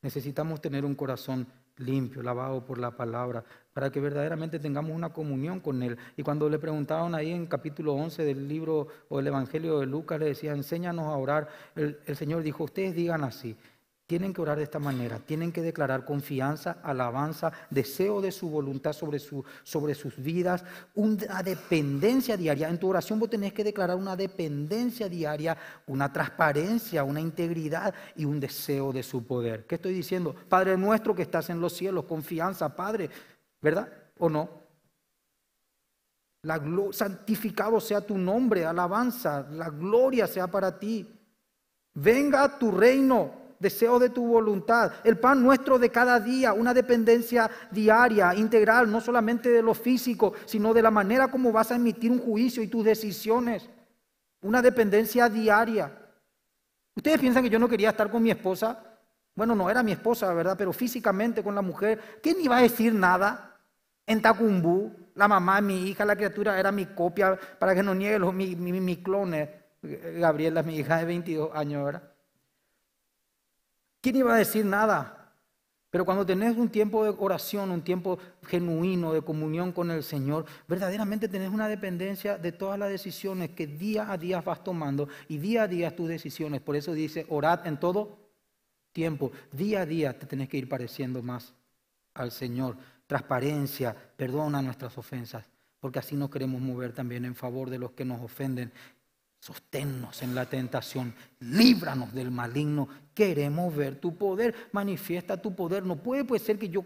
Necesitamos tener un corazón limpio, lavado por la palabra, para que verdaderamente tengamos una comunión con Él. Y cuando le preguntaron ahí en capítulo 11 del libro o del Evangelio de Lucas, le decía, enséñanos a orar, el Señor dijo, ustedes digan así, tienen que orar de esta manera, tienen que declarar confianza, alabanza, deseo de su voluntad sobre, su, sobre sus vidas, una dependencia diaria. En tu oración vos tenés que declarar una dependencia diaria, una transparencia, una integridad y un deseo de su poder. ¿Qué estoy diciendo? Padre nuestro que estás en los cielos, confianza, Padre, ¿verdad? ¿O no? La santificado sea tu nombre, alabanza, la gloria sea para ti. Venga a tu reino, deseo de tu voluntad, el pan nuestro de cada día, una dependencia diaria, integral, no solamente de lo físico, sino de la manera como vas a emitir un juicio y tus decisiones, una dependencia diaria. ¿Ustedes piensan que yo no quería estar con mi esposa? Bueno, no era mi esposa, ¿verdad? Pero físicamente con la mujer, ¿quién iba a decir nada? En Tacumbú, la mamá mi hija, la criatura, era mi copia, para que no niegue los, mi, mi, mi clone. Gabriela, mi hija de 22 años, ¿verdad? ¿Quién iba a decir nada? Pero cuando tenés un tiempo de oración, un tiempo genuino de comunión con el Señor, verdaderamente tenés una dependencia de todas las decisiones que día a día vas tomando y día a día tus decisiones. Por eso dice, orad en todo tiempo. Día a día te tenés que ir pareciendo más al Señor. Transparencia, perdona nuestras ofensas, porque así nos queremos mover también en favor de los que nos ofenden Sosténnos en la tentación, líbranos del maligno. Queremos ver tu poder, manifiesta tu poder. No puede, pues, ser que yo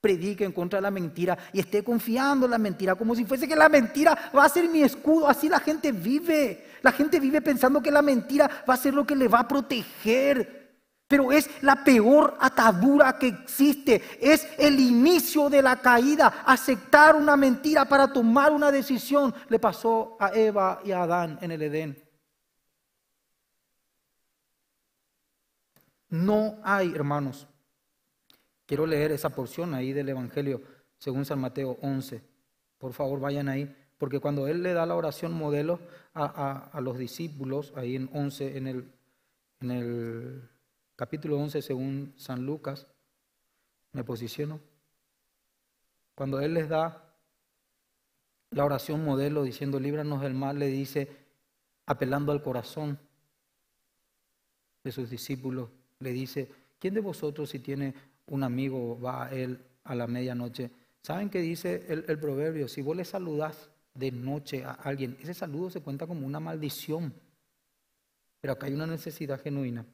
predique en contra de la mentira y esté confiando en la mentira, como si fuese que la mentira va a ser mi escudo. Así la gente vive. La gente vive pensando que la mentira va a ser lo que le va a proteger. Pero es la peor atadura que existe. Es el inicio de la caída. Aceptar una mentira para tomar una decisión le pasó a Eva y a Adán en el Edén. No hay, hermanos. Quiero leer esa porción ahí del Evangelio según San Mateo 11. Por favor, vayan ahí. Porque cuando Él le da la oración modelo a, los discípulos, ahí en 11, en el... En el capítulo 11 según San Lucas, me posiciono. Cuando Él les da la oración modelo diciendo líbranos del mal, le dice, apelando al corazón de sus discípulos, le dice, ¿quién de vosotros si tiene un amigo va a Él a la medianoche? ¿Saben qué dice el, el proverbio? Si vos le saludás de noche a alguien, ese saludo se cuenta como una maldición, pero acá hay una necesidad genuina.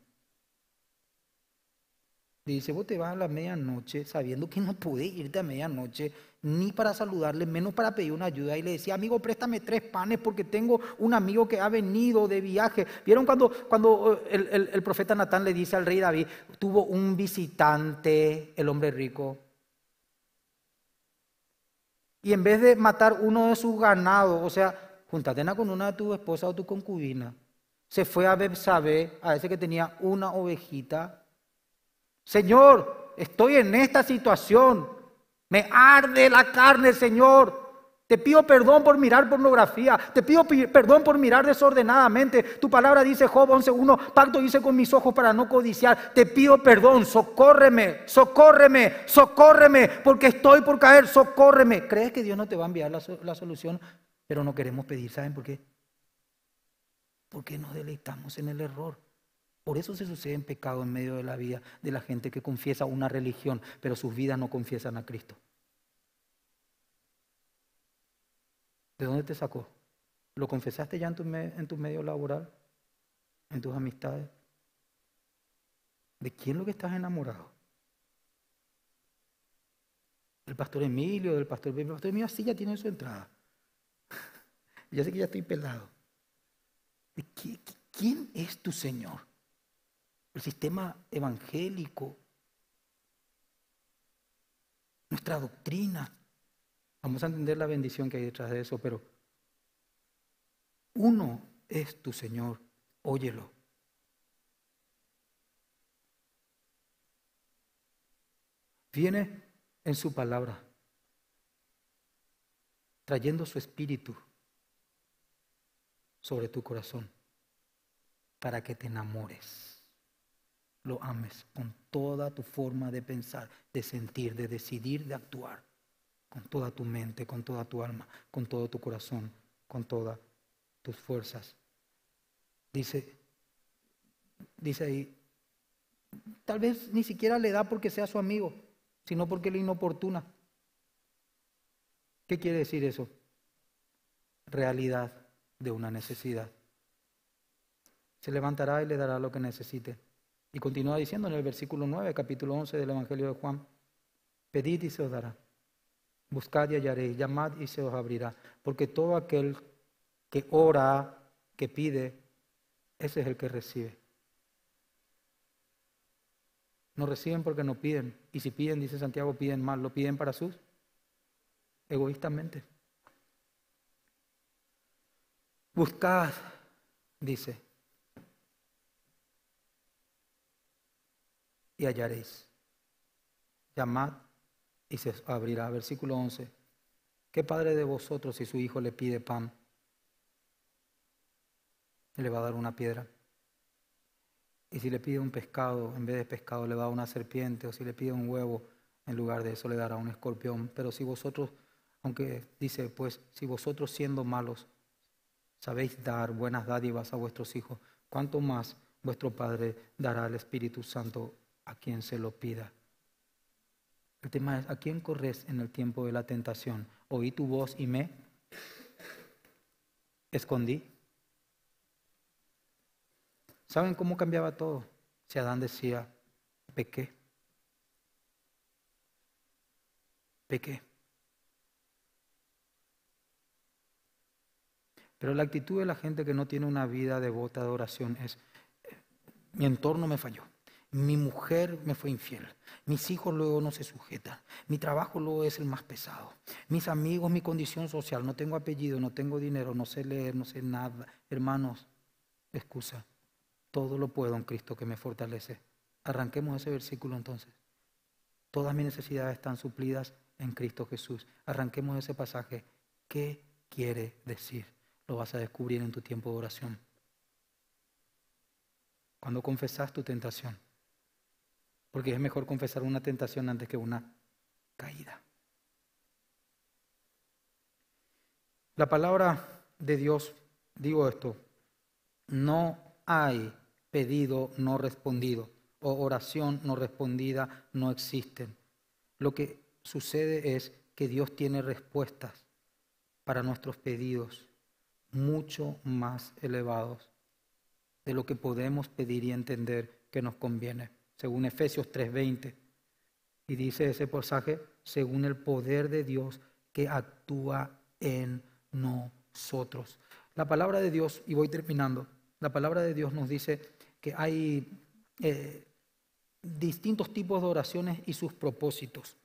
Dice, vos te vas a la medianoche sabiendo que no pude irte a medianoche ni para saludarle, menos para pedir una ayuda. Y le decía, amigo, préstame tres panes porque tengo un amigo que ha venido de viaje. ¿Vieron cuando, cuando eh, el, profeta Natán le dice al rey David, tuvo un visitante, el hombre rico? Y en vez de matar uno de sus ganados, o sea, juntatena con una de tu esposa o tu concubina, se fue a Bebsabe, a ese que tenía una ovejita Señor, estoy en esta situación. Me arde la carne, Señor. Te pido perdón por mirar pornografía. Te pido perdón por mirar desordenadamente. Tu palabra dice Job 11.1, pacto hice con mis ojos para no codiciar. Te pido perdón, socórreme, socórreme, socórreme, porque estoy por caer, socórreme. ¿Crees que Dios no te va a enviar la, la solución? Pero no queremos pedir, ¿saben por qué? Porque nos deleitamos en el error. Por eso se sucede en pecado en medio de la vida de la gente que confiesa una religión, pero sus vidas no confiesan a Cristo. ¿De dónde te sacó? ¿Lo confesaste ya en tu, en medio laboral? ¿En tus amistades? ¿De quién es lo que estás enamorado? Del pastor Emilio, del pastor El pastor Emilio así ya tiene su entrada. [laughs] ya sé que ya estoy pelado. ¿De ¿Quién es tu Señor? el sistema evangélico, nuestra doctrina. Vamos a entender la bendición que hay detrás de eso, pero uno es tu Señor, óyelo. Viene en su palabra, trayendo su espíritu sobre tu corazón para que te enamores lo ames con toda tu forma de pensar, de sentir, de decidir, de actuar, con toda tu mente, con toda tu alma, con todo tu corazón, con todas tus fuerzas. Dice, dice ahí, tal vez ni siquiera le da porque sea su amigo, sino porque le inoportuna. ¿Qué quiere decir eso? Realidad de una necesidad. Se levantará y le dará lo que necesite. Y continúa diciendo en el versículo 9, capítulo 11 del Evangelio de Juan, pedid y se os dará, buscad y hallaréis, llamad y se os abrirá, porque todo aquel que ora, que pide, ese es el que recibe. No reciben porque no piden. Y si piden, dice Santiago, piden mal. Lo piden para sus egoístamente. Buscad, dice, y hallaréis. Llamad y se abrirá. Versículo 11. ¿Qué padre de vosotros si su hijo le pide pan? Le va a dar una piedra. Y si le pide un pescado, en vez de pescado le va a dar una serpiente. O si le pide un huevo, en lugar de eso le dará un escorpión. Pero si vosotros, aunque dice, pues si vosotros siendo malos sabéis dar buenas dádivas a vuestros hijos, ¿cuánto más vuestro Padre dará al Espíritu Santo a quien se lo pida. El tema es, ¿a quién corres en el tiempo de la tentación? ¿Oí tu voz y me escondí? ¿Saben cómo cambiaba todo? Si Adán decía, pequé, pequé. Pero la actitud de la gente que no tiene una vida devota de oración es, mi entorno me falló mi mujer me fue infiel, mis hijos luego no se sujetan, mi trabajo luego es el más pesado, mis amigos, mi condición social, no tengo apellido, no tengo dinero, no sé leer, no sé nada. Hermanos, excusa, todo lo puedo en Cristo que me fortalece. Arranquemos ese versículo entonces. Todas mis necesidades están suplidas en Cristo Jesús. Arranquemos ese pasaje. ¿Qué quiere decir? Lo vas a descubrir en tu tiempo de oración. Cuando confesas tu tentación. Porque es mejor confesar una tentación antes que una caída. La palabra de Dios, digo esto, no hay pedido no respondido o oración no respondida, no existen. Lo que sucede es que Dios tiene respuestas para nuestros pedidos mucho más elevados de lo que podemos pedir y entender que nos conviene según Efesios 3:20. Y dice ese pasaje, según el poder de Dios que actúa en nosotros. La palabra de Dios, y voy terminando, la palabra de Dios nos dice que hay eh, distintos tipos de oraciones y sus propósitos.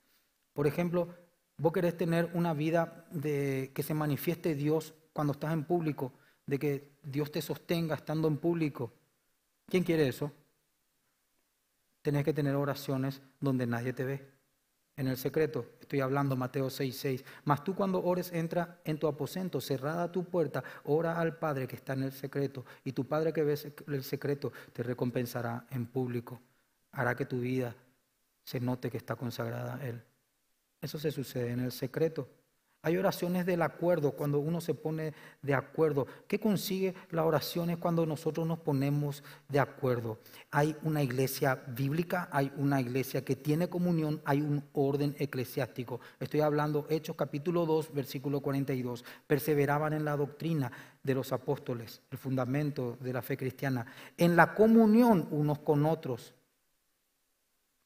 Por ejemplo, vos querés tener una vida de, que se manifieste Dios cuando estás en público, de que Dios te sostenga estando en público. ¿Quién quiere eso? Tienes que tener oraciones donde nadie te ve. En el secreto, estoy hablando Mateo 6.6. 6. Mas tú cuando ores, entra en tu aposento, cerrada tu puerta, ora al Padre que está en el secreto, y tu Padre que ve el secreto te recompensará en público. Hará que tu vida se note que está consagrada a Él. Eso se sucede en el secreto. Hay oraciones del acuerdo, cuando uno se pone de acuerdo. ¿Qué consigue la oración es cuando nosotros nos ponemos de acuerdo? Hay una iglesia bíblica, hay una iglesia que tiene comunión, hay un orden eclesiástico. Estoy hablando Hechos capítulo 2, versículo 42. Perseveraban en la doctrina de los apóstoles, el fundamento de la fe cristiana, en la comunión unos con otros,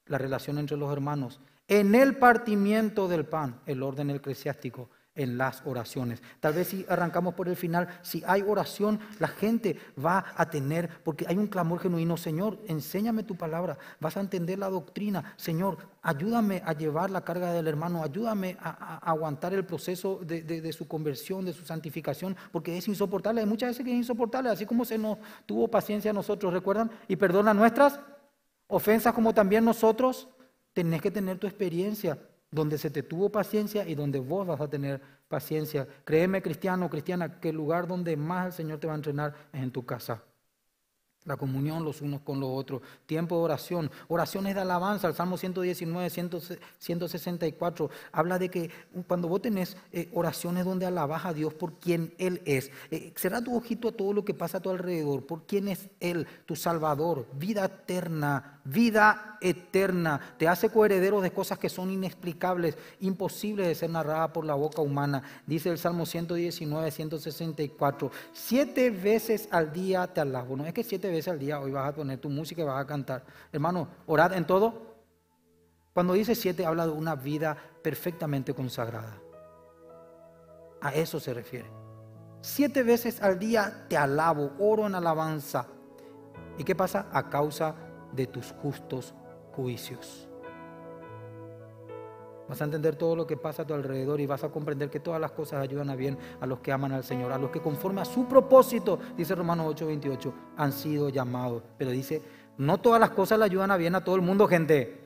la relación entre los hermanos en el partimiento del pan, el orden eclesiástico, en las oraciones. Tal vez si arrancamos por el final, si hay oración, la gente va a tener, porque hay un clamor genuino, Señor, enséñame tu palabra, vas a entender la doctrina, Señor, ayúdame a llevar la carga del hermano, ayúdame a, aguantar el proceso de, de, su conversión, de su santificación, porque es insoportable, hay muchas veces que es insoportable, así como se nos tuvo paciencia a nosotros, ¿recuerdan? Y perdona nuestras ofensas como también nosotros tenés que tener tu experiencia, donde se te tuvo paciencia y donde vos vas a tener paciencia. Créeme, cristiano, cristiana, que el lugar donde más el Señor te va a entrenar es en tu casa. La comunión los unos con los otros, tiempo de oración, oraciones de alabanza, el Salmo 119, 164, habla de que cuando vos tenés eh, oraciones donde alabas a Dios por quien Él es, será eh, tu ojito a todo lo que pasa a tu alrededor, por quién es Él, tu Salvador, vida eterna, vida eterna, te hace coheredero de cosas que son inexplicables, imposibles de ser narradas por la boca humana. Dice el Salmo 119, 164, siete veces al día te alabo. No es que siete veces al día hoy vas a poner tu música y vas a cantar. Hermano, orad en todo. Cuando dice siete habla de una vida perfectamente consagrada. A eso se refiere. Siete veces al día te alabo, oro en alabanza. ¿Y qué pasa? A causa de tus justos juicios. Vas a entender todo lo que pasa a tu alrededor y vas a comprender que todas las cosas ayudan a bien a los que aman al Señor, a los que conforme a su propósito, dice Romanos 8:28, han sido llamados. Pero dice, no todas las cosas le ayudan a bien a todo el mundo, gente.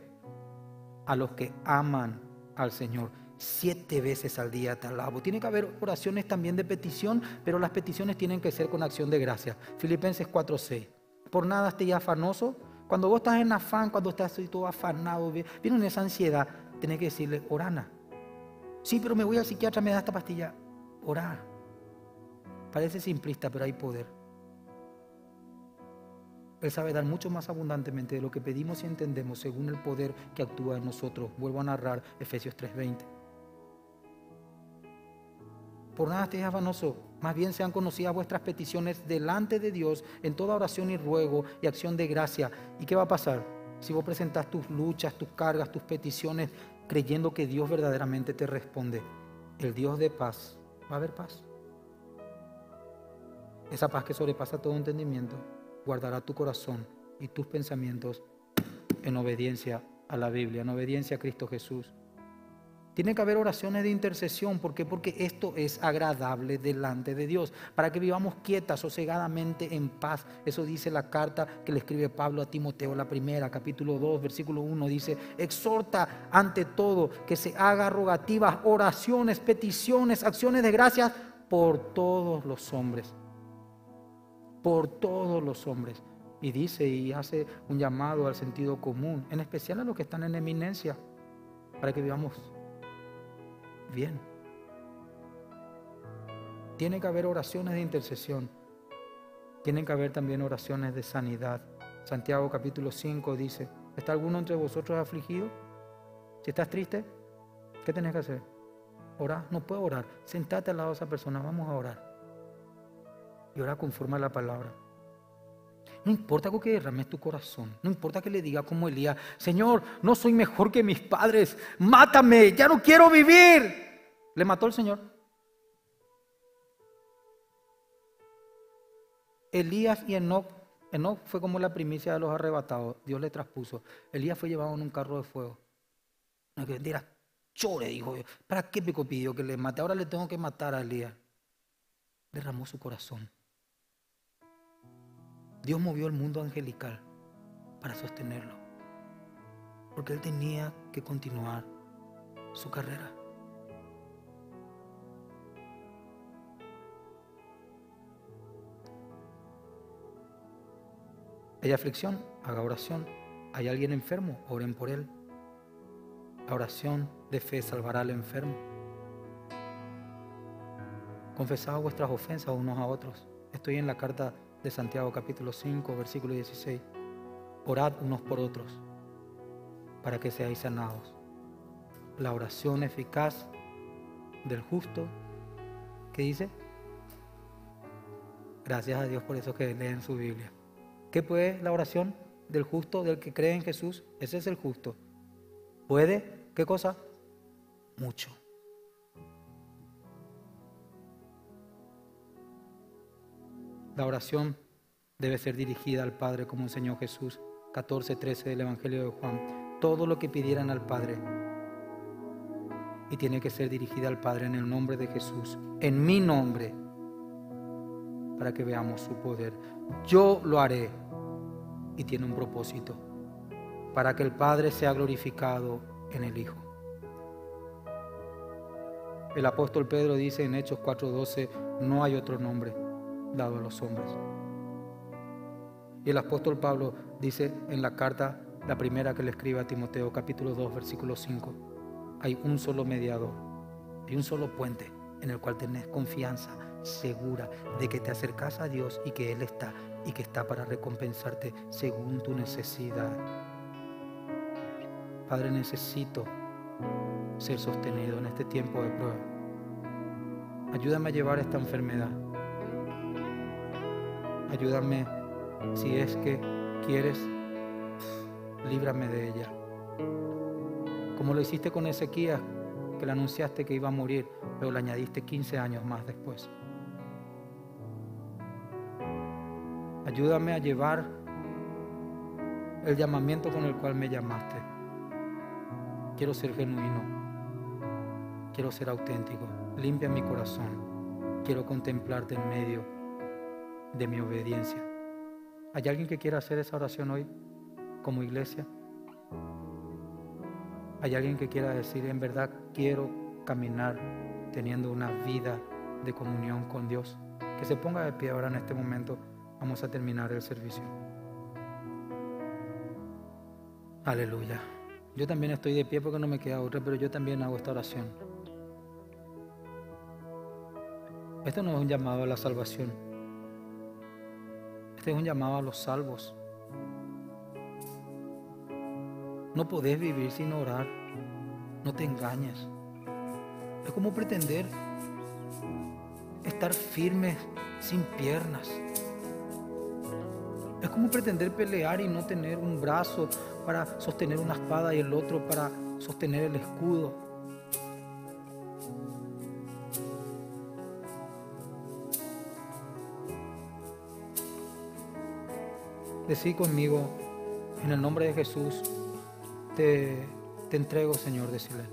A los que aman al Señor. Siete veces al día te alabo. Tiene que haber oraciones también de petición, pero las peticiones tienen que ser con acción de gracia. Filipenses 4:6. Por nada esté afanoso, cuando vos estás en afán, cuando estás todo afanado, viene esa ansiedad, tenés que decirle, orana. Sí, pero me voy al psiquiatra, me da esta pastilla. Orá. Parece simplista, pero hay poder. Él sabe dar mucho más abundantemente de lo que pedimos y entendemos según el poder que actúa en nosotros. Vuelvo a narrar Efesios 3:20. Por nada estés afanoso, más bien sean conocidas vuestras peticiones delante de Dios en toda oración y ruego y acción de gracia. ¿Y qué va a pasar? Si vos presentas tus luchas, tus cargas, tus peticiones, creyendo que Dios verdaderamente te responde, el Dios de paz, va a haber paz. Esa paz que sobrepasa todo entendimiento guardará tu corazón y tus pensamientos en obediencia a la Biblia, en obediencia a Cristo Jesús. Tiene que haber oraciones de intercesión. ¿Por qué? Porque esto es agradable delante de Dios. Para que vivamos quietas, sosegadamente, en paz. Eso dice la carta que le escribe Pablo a Timoteo, la primera, capítulo 2, versículo 1. Dice, exhorta ante todo que se haga rogativas, oraciones, peticiones, acciones de gracias por todos los hombres. Por todos los hombres. Y dice y hace un llamado al sentido común, en especial a los que están en eminencia, para que vivamos bien. Tiene que haber oraciones de intercesión. Tienen que haber también oraciones de sanidad. Santiago capítulo 5 dice, ¿está alguno entre vosotros afligido? Si estás triste, ¿qué tenés que hacer? Orar, no puedo orar. Sentate al lado de esa persona, vamos a orar. Y orar conforme a la palabra. No importa con que derrames tu corazón, no importa que le diga como Elías, Señor, no soy mejor que mis padres, mátame, ya no quiero vivir. Le mató el Señor. Elías y Enoch, Enoch fue como la primicia de los arrebatados. Dios le traspuso. Elías fue llevado en un carro de fuego. No que chore, dijo ¿Para qué pico pidió que le mate? Ahora le tengo que matar a Elías. Derramó su corazón. Dios movió el mundo angelical para sostenerlo. Porque él tenía que continuar su carrera. Hay aflicción, haga oración. Hay alguien enfermo, oren por él. La oración de fe salvará al enfermo. Confesad vuestras ofensas unos a otros. Estoy en la carta de Santiago capítulo 5, versículo 16. Orad unos por otros para que seáis sanados. La oración eficaz del justo, ¿qué dice? Gracias a Dios por eso que leen su Biblia. ¿Qué puede la oración del justo, del que cree en Jesús? Ese es el justo. ¿Puede? ¿Qué cosa? Mucho. La oración debe ser dirigida al Padre como enseñó Jesús 14, 13 del Evangelio de Juan. Todo lo que pidieran al Padre. Y tiene que ser dirigida al Padre en el nombre de Jesús, en mi nombre, para que veamos su poder. Yo lo haré y tiene un propósito, para que el Padre sea glorificado en el Hijo. El apóstol Pedro dice en Hechos 4:12, no hay otro nombre dado a los hombres. Y el apóstol Pablo dice en la carta, la primera que le escribe a Timoteo, capítulo 2, versículo 5, hay un solo mediador, y un solo puente en el cual tenés confianza segura de que te acercas a Dios y que Él está y que está para recompensarte según tu necesidad. Padre, necesito ser sostenido en este tiempo de prueba. Ayúdame a llevar esta enfermedad. Ayúdame si es que quieres, líbrame de ella. Como lo hiciste con Ezequías, que le anunciaste que iba a morir, pero le añadiste 15 años más después. Ayúdame a llevar el llamamiento con el cual me llamaste. Quiero ser genuino. Quiero ser auténtico. Limpia mi corazón. Quiero contemplarte en medio de mi obediencia. ¿Hay alguien que quiera hacer esa oración hoy como iglesia? ¿Hay alguien que quiera decir, en verdad quiero caminar teniendo una vida de comunión con Dios? Que se ponga de pie ahora en este momento. Vamos a terminar el servicio. Aleluya. Yo también estoy de pie porque no me queda otra, pero yo también hago esta oración. Esto no es un llamado a la salvación. Este es un llamado a los salvos. No podés vivir sin orar. No te engañes. Es como pretender estar firmes sin piernas. ¿Cómo pretender pelear y no tener un brazo para sostener una espada y el otro para sostener el escudo? Decí conmigo, en el nombre de Jesús, te, te entrego, Señor, decirle,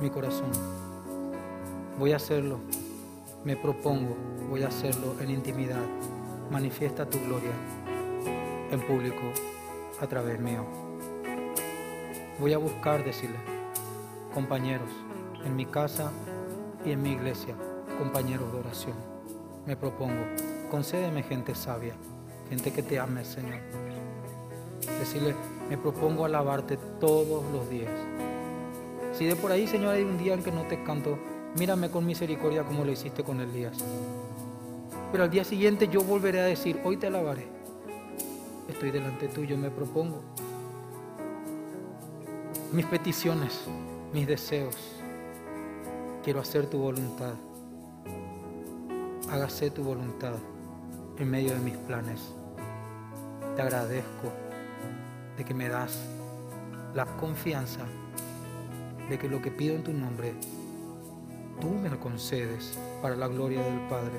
mi corazón. Voy a hacerlo, me propongo, voy a hacerlo en intimidad. Manifiesta tu gloria en público a través mío. Voy a buscar decirle, compañeros, en mi casa y en mi iglesia, compañeros de oración, me propongo, concédeme gente sabia, gente que te ame, Señor. Decirle, me propongo alabarte todos los días. Si de por ahí, Señor, hay un día en que no te canto, mírame con misericordia como lo hiciste con Elías. Pero al día siguiente yo volveré a decir, hoy te alabaré estoy delante tuyo, me propongo mis peticiones, mis deseos. Quiero hacer tu voluntad. Hágase tu voluntad en medio de mis planes. Te agradezco de que me das la confianza de que lo que pido en tu nombre, tú me lo concedes para la gloria del Padre.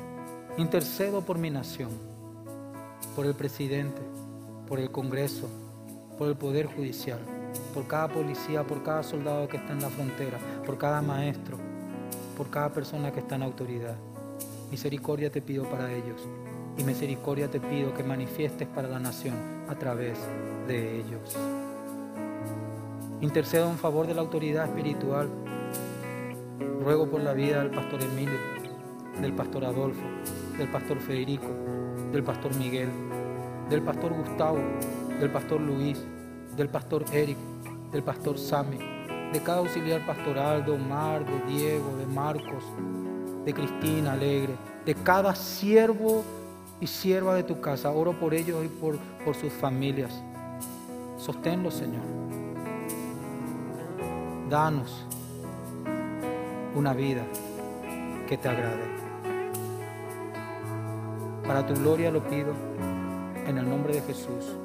Intercedo por mi nación, por el presidente, por el Congreso, por el Poder Judicial, por cada policía, por cada soldado que está en la frontera, por cada maestro, por cada persona que está en autoridad. Misericordia te pido para ellos y misericordia te pido que manifiestes para la nación a través de ellos. Intercedo en favor de la autoridad espiritual. Ruego por la vida del pastor Emilio, del pastor Adolfo, del pastor Federico, del pastor Miguel del pastor Gustavo, del pastor Luis, del pastor Eric, del pastor Sami, de cada auxiliar pastoral, de Omar, de Diego, de Marcos, de Cristina Alegre, de cada siervo y sierva de tu casa. Oro por ellos y por, por sus familias. Sosténlos, Señor. Danos una vida que te agrade. Para tu gloria lo pido en el nombre de Jesús.